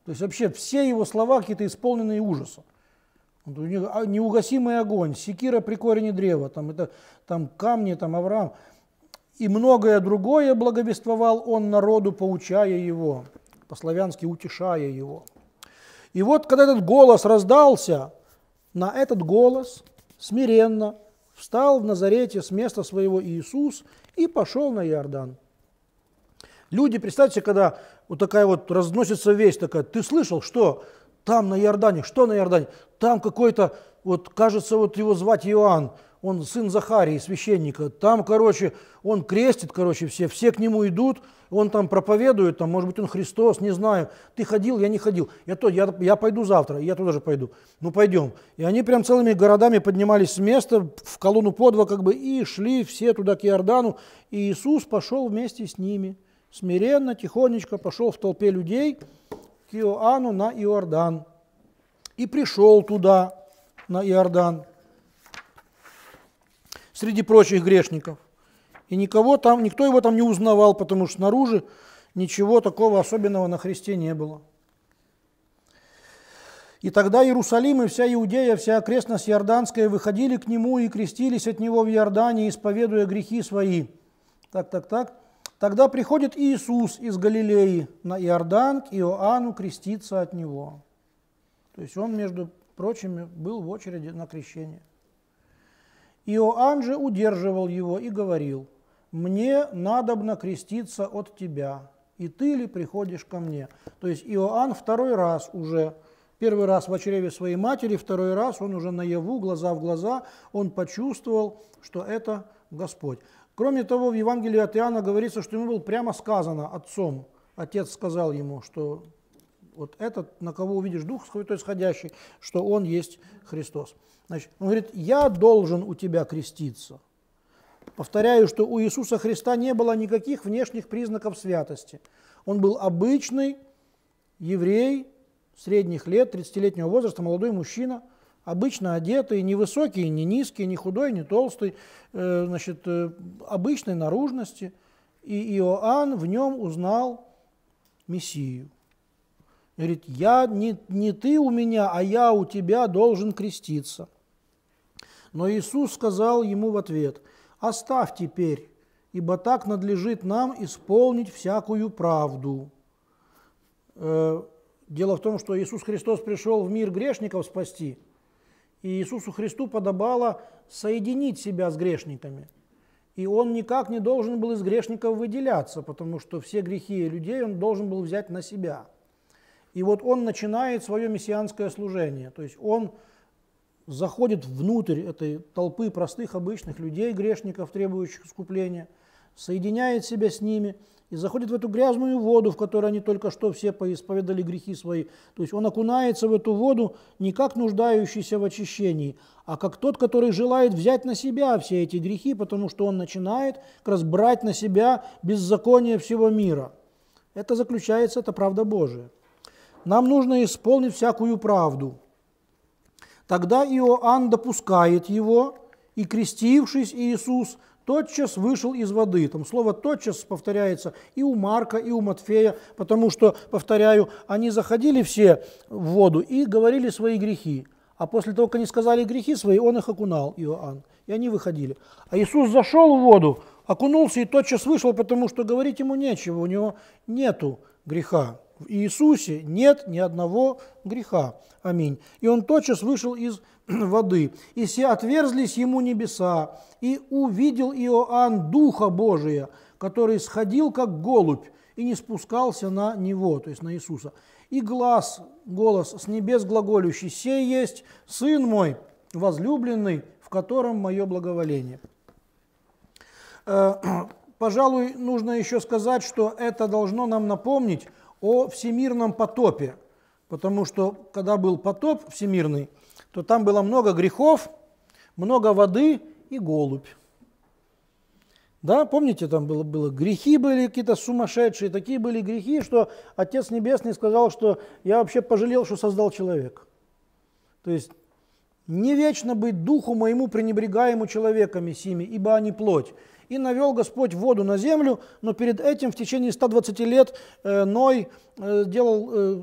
То есть вообще все его слова какие-то исполненные ужаса. А, неугасимый огонь, секира при корене древа, там, это, там камни, там Авраам – и многое другое благовествовал он народу, поучая его, по-славянски утешая его. И вот, когда этот голос раздался, на этот голос смиренно встал в Назарете с места своего Иисус и пошел на Иордан. Люди, представьте, когда вот такая вот разносится весть такая, ты слышал, что там на Иордане, что на Иордане, там какой-то, вот кажется, вот его звать Иоанн, он сын Захарии, священника. Там, короче, он крестит, короче, все, все к нему идут, он там проповедует, там, может быть, он Христос, не знаю. Ты ходил, я не ходил. Я, то, я, я пойду завтра, я туда же пойду. Ну, пойдем. И они прям целыми городами поднимались с места в колонну подва, как бы, и шли все туда к Иордану. И Иисус пошел вместе с ними. Смиренно, тихонечко пошел в толпе людей к Иоанну на Иордан. И пришел туда, на Иордан среди прочих грешников. И никого там, никто его там не узнавал, потому что снаружи ничего такого особенного на Христе не было. И тогда Иерусалим и вся Иудея, вся окрестность Иорданская выходили к нему и крестились от него в Иордане, исповедуя грехи свои. Так, так, так. Тогда приходит Иисус из Галилеи на Иордан к Иоанну креститься от него. То есть он, между прочим, был в очереди на крещение. Иоанн же удерживал его и говорил, «Мне надобно креститься от тебя, и ты ли приходишь ко мне?» То есть Иоанн второй раз уже, первый раз в чреве своей матери, второй раз он уже наяву, глаза в глаза, он почувствовал, что это Господь. Кроме того, в Евангелии от Иоанна говорится, что ему было прямо сказано отцом. Отец сказал ему, что вот этот, на кого увидишь Дух Святой Сходящий, что он есть Христос. Значит, он говорит, я должен у тебя креститься. Повторяю, что у Иисуса Христа не было никаких внешних признаков святости. Он был обычный еврей средних лет, 30-летнего возраста, молодой мужчина, обычно одетый, не высокий, не низкий, не худой, не толстый, э, значит, э, обычной наружности. И Иоанн в нем узнал Мессию. Говорит, я не, не ты у меня, а я у тебя должен креститься. Но Иисус сказал ему в ответ, оставь теперь, ибо так надлежит нам исполнить всякую правду. Э, дело в том, что Иисус Христос пришел в мир грешников спасти, и Иисусу Христу подобало соединить себя с грешниками. И он никак не должен был из грешников выделяться, потому что все грехи людей он должен был взять на себя – и вот он начинает свое мессианское служение. То есть он заходит внутрь этой толпы простых, обычных людей, грешников, требующих искупления, соединяет себя с ними и заходит в эту грязную воду, в которой они только что все поисповедали грехи свои. То есть он окунается в эту воду не как нуждающийся в очищении, а как тот, который желает взять на себя все эти грехи, потому что он начинает как раз брать на себя беззаконие всего мира. Это заключается, это правда Божия нам нужно исполнить всякую правду. Тогда Иоанн допускает его, и крестившись Иисус тотчас вышел из воды. Там слово «тотчас» повторяется и у Марка, и у Матфея, потому что, повторяю, они заходили все в воду и говорили свои грехи. А после того, как они сказали грехи свои, он их окунал, Иоанн, и они выходили. А Иисус зашел в воду, окунулся и тотчас вышел, потому что говорить ему нечего, у него нету греха. В Иисусе нет ни одного греха. Аминь. И он тотчас вышел из воды, и все отверзлись ему небеса, и увидел Иоанн Духа Божия, который сходил как голубь и не спускался на него, то есть на Иисуса. И глаз, голос с небес глаголющий, «Сей есть Сын мой, возлюбленный, в котором мое благоволение». Э, пожалуй, нужно еще сказать, что это должно нам напомнить о всемирном потопе, потому что когда был потоп всемирный, то там было много грехов, много воды и голубь. Да, помните, там было, было грехи были какие-то сумасшедшие, такие были грехи, что Отец Небесный сказал, что я вообще пожалел, что создал человека. То есть не вечно быть духу моему пренебрегаему человеками сими, ибо они плоть. И навел Господь воду на землю, но перед этим в течение 120 лет э, Ной э, делал э,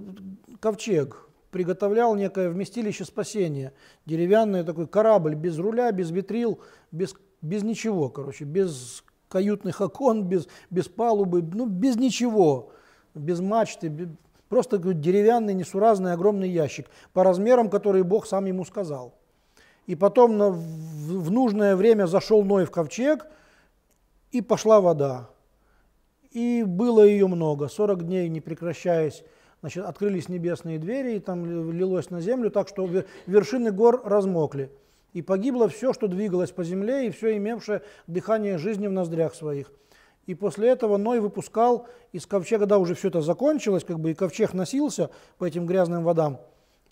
ковчег, приготовлял некое вместилище спасения, деревянный такой корабль без руля, без ветрил, без, без ничего, короче, без каютных окон, без, без палубы, ну, без ничего, без мачты, без, просто деревянный, несуразный, огромный ящик по размерам, которые Бог сам ему сказал. И потом в, в нужное время зашел Ной в ковчег – и пошла вода. И было ее много, 40 дней не прекращаясь. Значит, открылись небесные двери, и там лилось на землю, так что вершины гор размокли. И погибло все, что двигалось по земле, и все имевшее дыхание жизни в ноздрях своих. И после этого Ной выпускал из ковчега, когда уже все это закончилось, как бы и ковчег носился по этим грязным водам,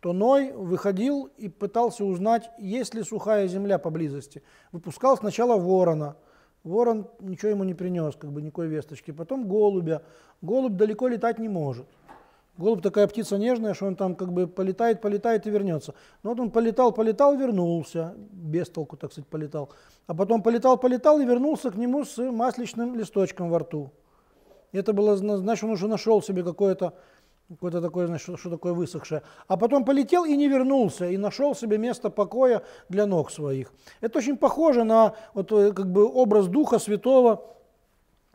то Ной выходил и пытался узнать, есть ли сухая земля поблизости. Выпускал сначала ворона – Ворон ничего ему не принес, как бы никакой весточки. Потом голубя. Голубь далеко летать не может. Голубь такая птица нежная, что он там как бы полетает, полетает и вернется. Но вот он полетал, полетал, вернулся, без толку, так сказать, полетал. А потом полетал, полетал и вернулся к нему с масличным листочком во рту. Это было, значит, он уже нашел себе какое-то какое-то такое, значит, что, такое высохшее. А потом полетел и не вернулся, и нашел себе место покоя для ног своих. Это очень похоже на вот, э, как бы образ Духа Святого,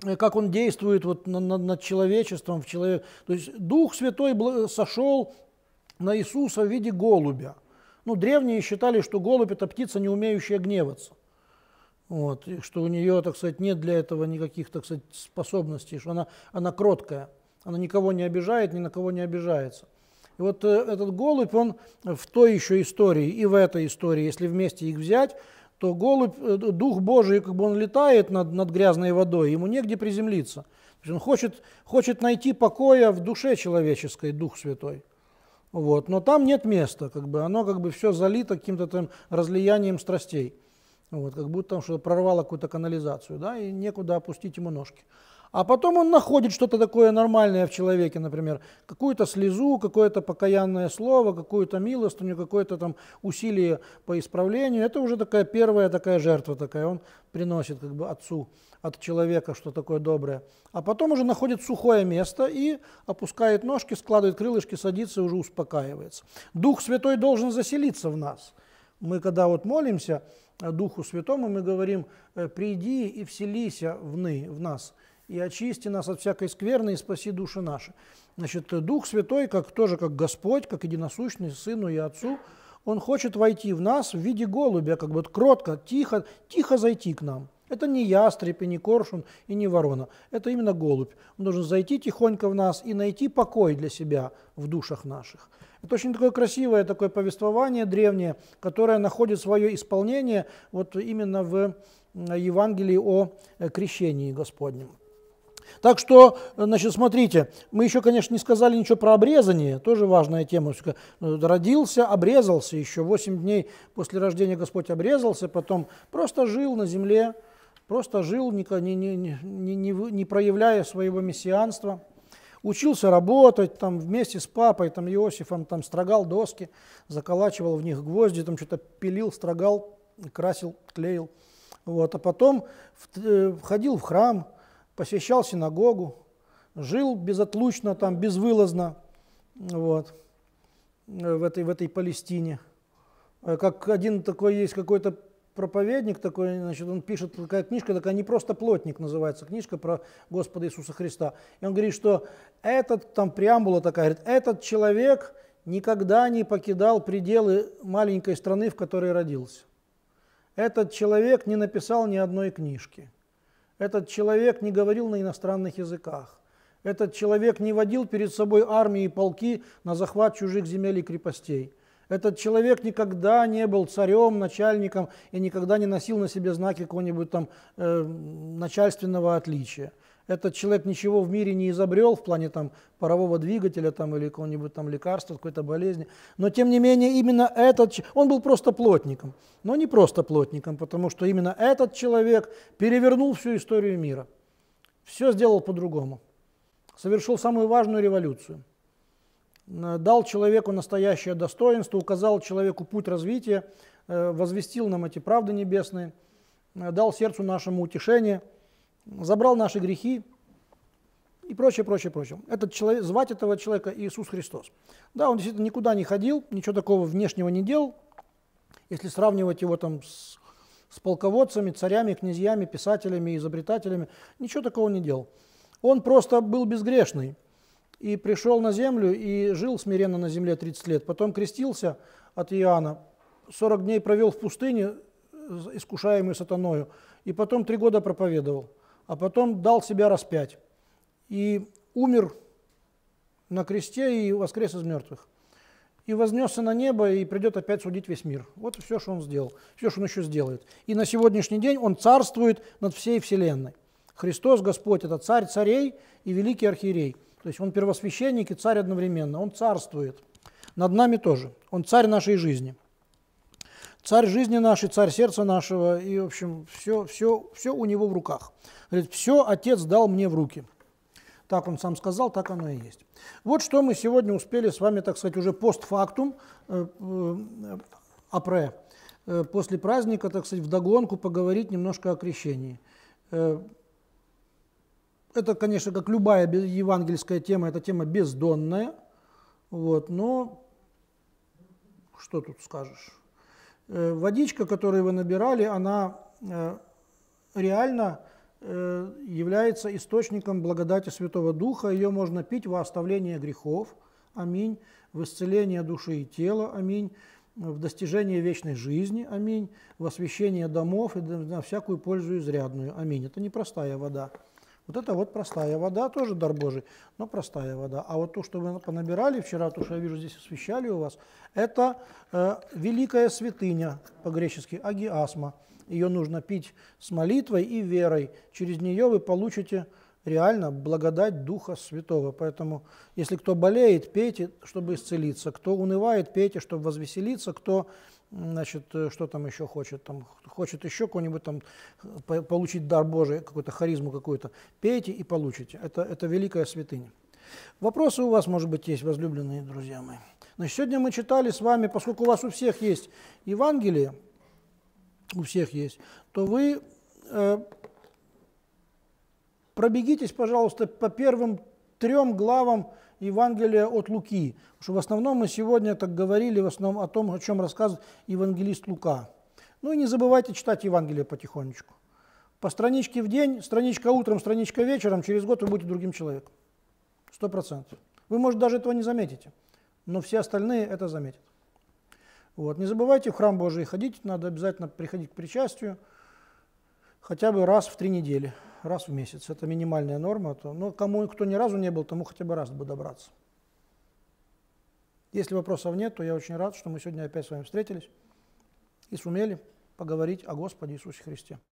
э, как он действует вот над, над человечеством, в человек. То есть Дух Святой э, сошел на Иисуса в виде голубя. Ну, древние считали, что голубь – это птица, не умеющая гневаться. Вот, что у нее, так сказать, нет для этого никаких, так сказать, способностей, что она, она кроткая. Она никого не обижает, ни на кого не обижается. И вот э, этот голубь, он в той еще истории и в этой истории, если вместе их взять, то голубь, э, Дух Божий, как бы он летает над, над грязной водой, ему негде приземлиться. он хочет, хочет найти покоя в душе человеческой, Дух Святой. Вот. Но там нет места, как бы оно как бы все залито каким-то там разлиянием страстей. Вот, как будто там что-то прорвало какую-то канализацию, да, и некуда опустить ему ножки. А потом он находит что-то такое нормальное в человеке, например, какую-то слезу, какое-то покаянное слово, какую-то милостыню, какое-то там усилие по исправлению. Это уже такая первая такая жертва такая. Он приносит как бы отцу, от человека, что такое доброе. А потом уже находит сухое место и опускает ножки, складывает крылышки, садится и уже успокаивается. Дух Святой должен заселиться в нас. Мы когда вот молимся Духу Святому, мы говорим, «Э, приди и вселись в, ны, в нас – и очисти нас от всякой скверны и спаси души наши. Значит, Дух Святой, как, тоже как Господь, как единосущный Сыну и Отцу, Он хочет войти в нас в виде голубя, как бы кротко, тихо, тихо зайти к нам. Это не ястреб, и не коршун, и не ворона. Это именно голубь. Он должен зайти тихонько в нас и найти покой для себя в душах наших. Это очень такое красивое такое повествование древнее, которое находит свое исполнение вот именно в э, Евангелии о э, крещении Господнем. Так что, э, значит, смотрите, мы еще, конечно, не сказали ничего про обрезание, тоже важная тема. Ну, родился, обрезался еще 8 дней после рождения Господь обрезался, потом просто жил на земле, просто жил, не, не, не, не, не проявляя своего мессианства учился работать там вместе с папой, там Иосифом, там строгал доски, заколачивал в них гвозди, там что-то пилил, строгал, красил, клеил. Вот. А потом в, э, ходил в храм, посещал синагогу, жил безотлучно, там, безвылазно вот, э, в, этой, в этой Палестине. Э, как один такой есть какой-то проповедник такой, значит, он пишет, такая книжка такая, не просто плотник называется, книжка про Господа Иисуса Христа. И он говорит, что этот, там преамбула такая, говорит, этот человек никогда не покидал пределы маленькой страны, в которой родился. Этот человек не написал ни одной книжки. Этот человек не говорил на иностранных языках. Этот человек не водил перед собой армии и полки на захват чужих земель и крепостей. Этот человек никогда не был царем, начальником и никогда не носил на себе знаки какого-нибудь там э, начальственного отличия. Этот человек ничего в мире не изобрел в плане там, парового двигателя там, или какого-нибудь там лекарства, какой-то болезни. Но тем не менее именно этот, он был просто плотником, но не просто плотником, потому что именно этот человек перевернул всю историю мира. Все сделал по-другому. Совершил самую важную революцию. Дал человеку настоящее достоинство, указал человеку путь развития, э, возвестил нам эти правды небесные, дал сердцу нашему утешение – забрал наши грехи и прочее, прочее, прочее. Этот человек, звать этого человека Иисус Христос. Да, он действительно никуда не ходил, ничего такого внешнего не делал. Если сравнивать его там с, с полководцами, царями, князьями, писателями, изобретателями, ничего такого не делал. Он просто был безгрешный и пришел на землю и жил смиренно на земле 30 лет. Потом крестился от Иоанна, 40 дней провел в пустыне, э, искушаемый сатаною, и потом три года проповедовал – а потом дал себя распять и умер на кресте и воскрес из мертвых. И вознесся на небо и придет опять судить весь мир. Вот все, что он сделал, все, что он еще сделает. И на сегодняшний день он царствует над всей вселенной. Христос Господь – это царь царей и великий архиерей. То есть он первосвященник и царь одновременно. Он царствует. Над нами тоже. Он царь нашей жизни царь жизни нашей, царь сердца нашего, и, в общем, все, все, все у него в руках. Говорит, все отец дал мне в руки. Так он сам сказал, так оно и есть. Вот что мы сегодня успели с вами, так сказать, уже постфактум, э, э, апре, э, после праздника, так сказать, вдогонку поговорить немножко о крещении. Это, конечно, как любая евангельская тема, это тема бездонная, вот, но что тут скажешь? Э, водичка, которую вы набирали, она э, реально э, является источником благодати Святого Духа. Ее можно пить во оставление грехов, аминь, в исцеление души и тела, аминь, в достижение вечной жизни, аминь, в освящение домов и на всякую пользу изрядную, аминь. Это непростая вода. Вот это вот простая вода, тоже дар Божий, но простая вода. А вот то, что вы понабирали вчера, то, что я вижу, здесь освещали у вас, это э, великая святыня, по-гречески агиасма. Ее нужно пить с молитвой и верой. Через нее вы получите реально благодать Духа Святого. Поэтому, если кто болеет, пейте, чтобы исцелиться. Кто унывает, пейте, чтобы возвеселиться. Кто значит, э, что там еще хочет, там, хочет еще кого нибудь там э, получить дар Божий, какую-то харизму какую-то, пейте и получите. Это, это великая святыня. Вопросы у вас, может быть, есть, возлюбленные друзья мои. Значит, сегодня мы читали с вами, поскольку у вас у всех есть Евангелие, у всех есть, то вы э, пробегитесь, пожалуйста, по первым трем главам Евангелия от Луки. Потому что в основном мы сегодня так говорили в основном о том, о чем рассказывает евангелист Лука. Ну и не забывайте читать Евангелие потихонечку. По страничке в день, страничка утром, страничка вечером, через год вы будете другим человеком. Сто процентов. Вы, может, даже этого не заметите, но все остальные это заметят. Вот. Не забывайте в храм Божий ходить, надо обязательно приходить к причастию хотя бы раз в три недели раз в месяц. Это минимальная норма. То, ну, кому, кто ни разу не был, тому хотя бы раз бы добраться. Если вопросов нет, то я очень рад, что мы сегодня опять с вами встретились и сумели поговорить о Господе Иисусе Христе.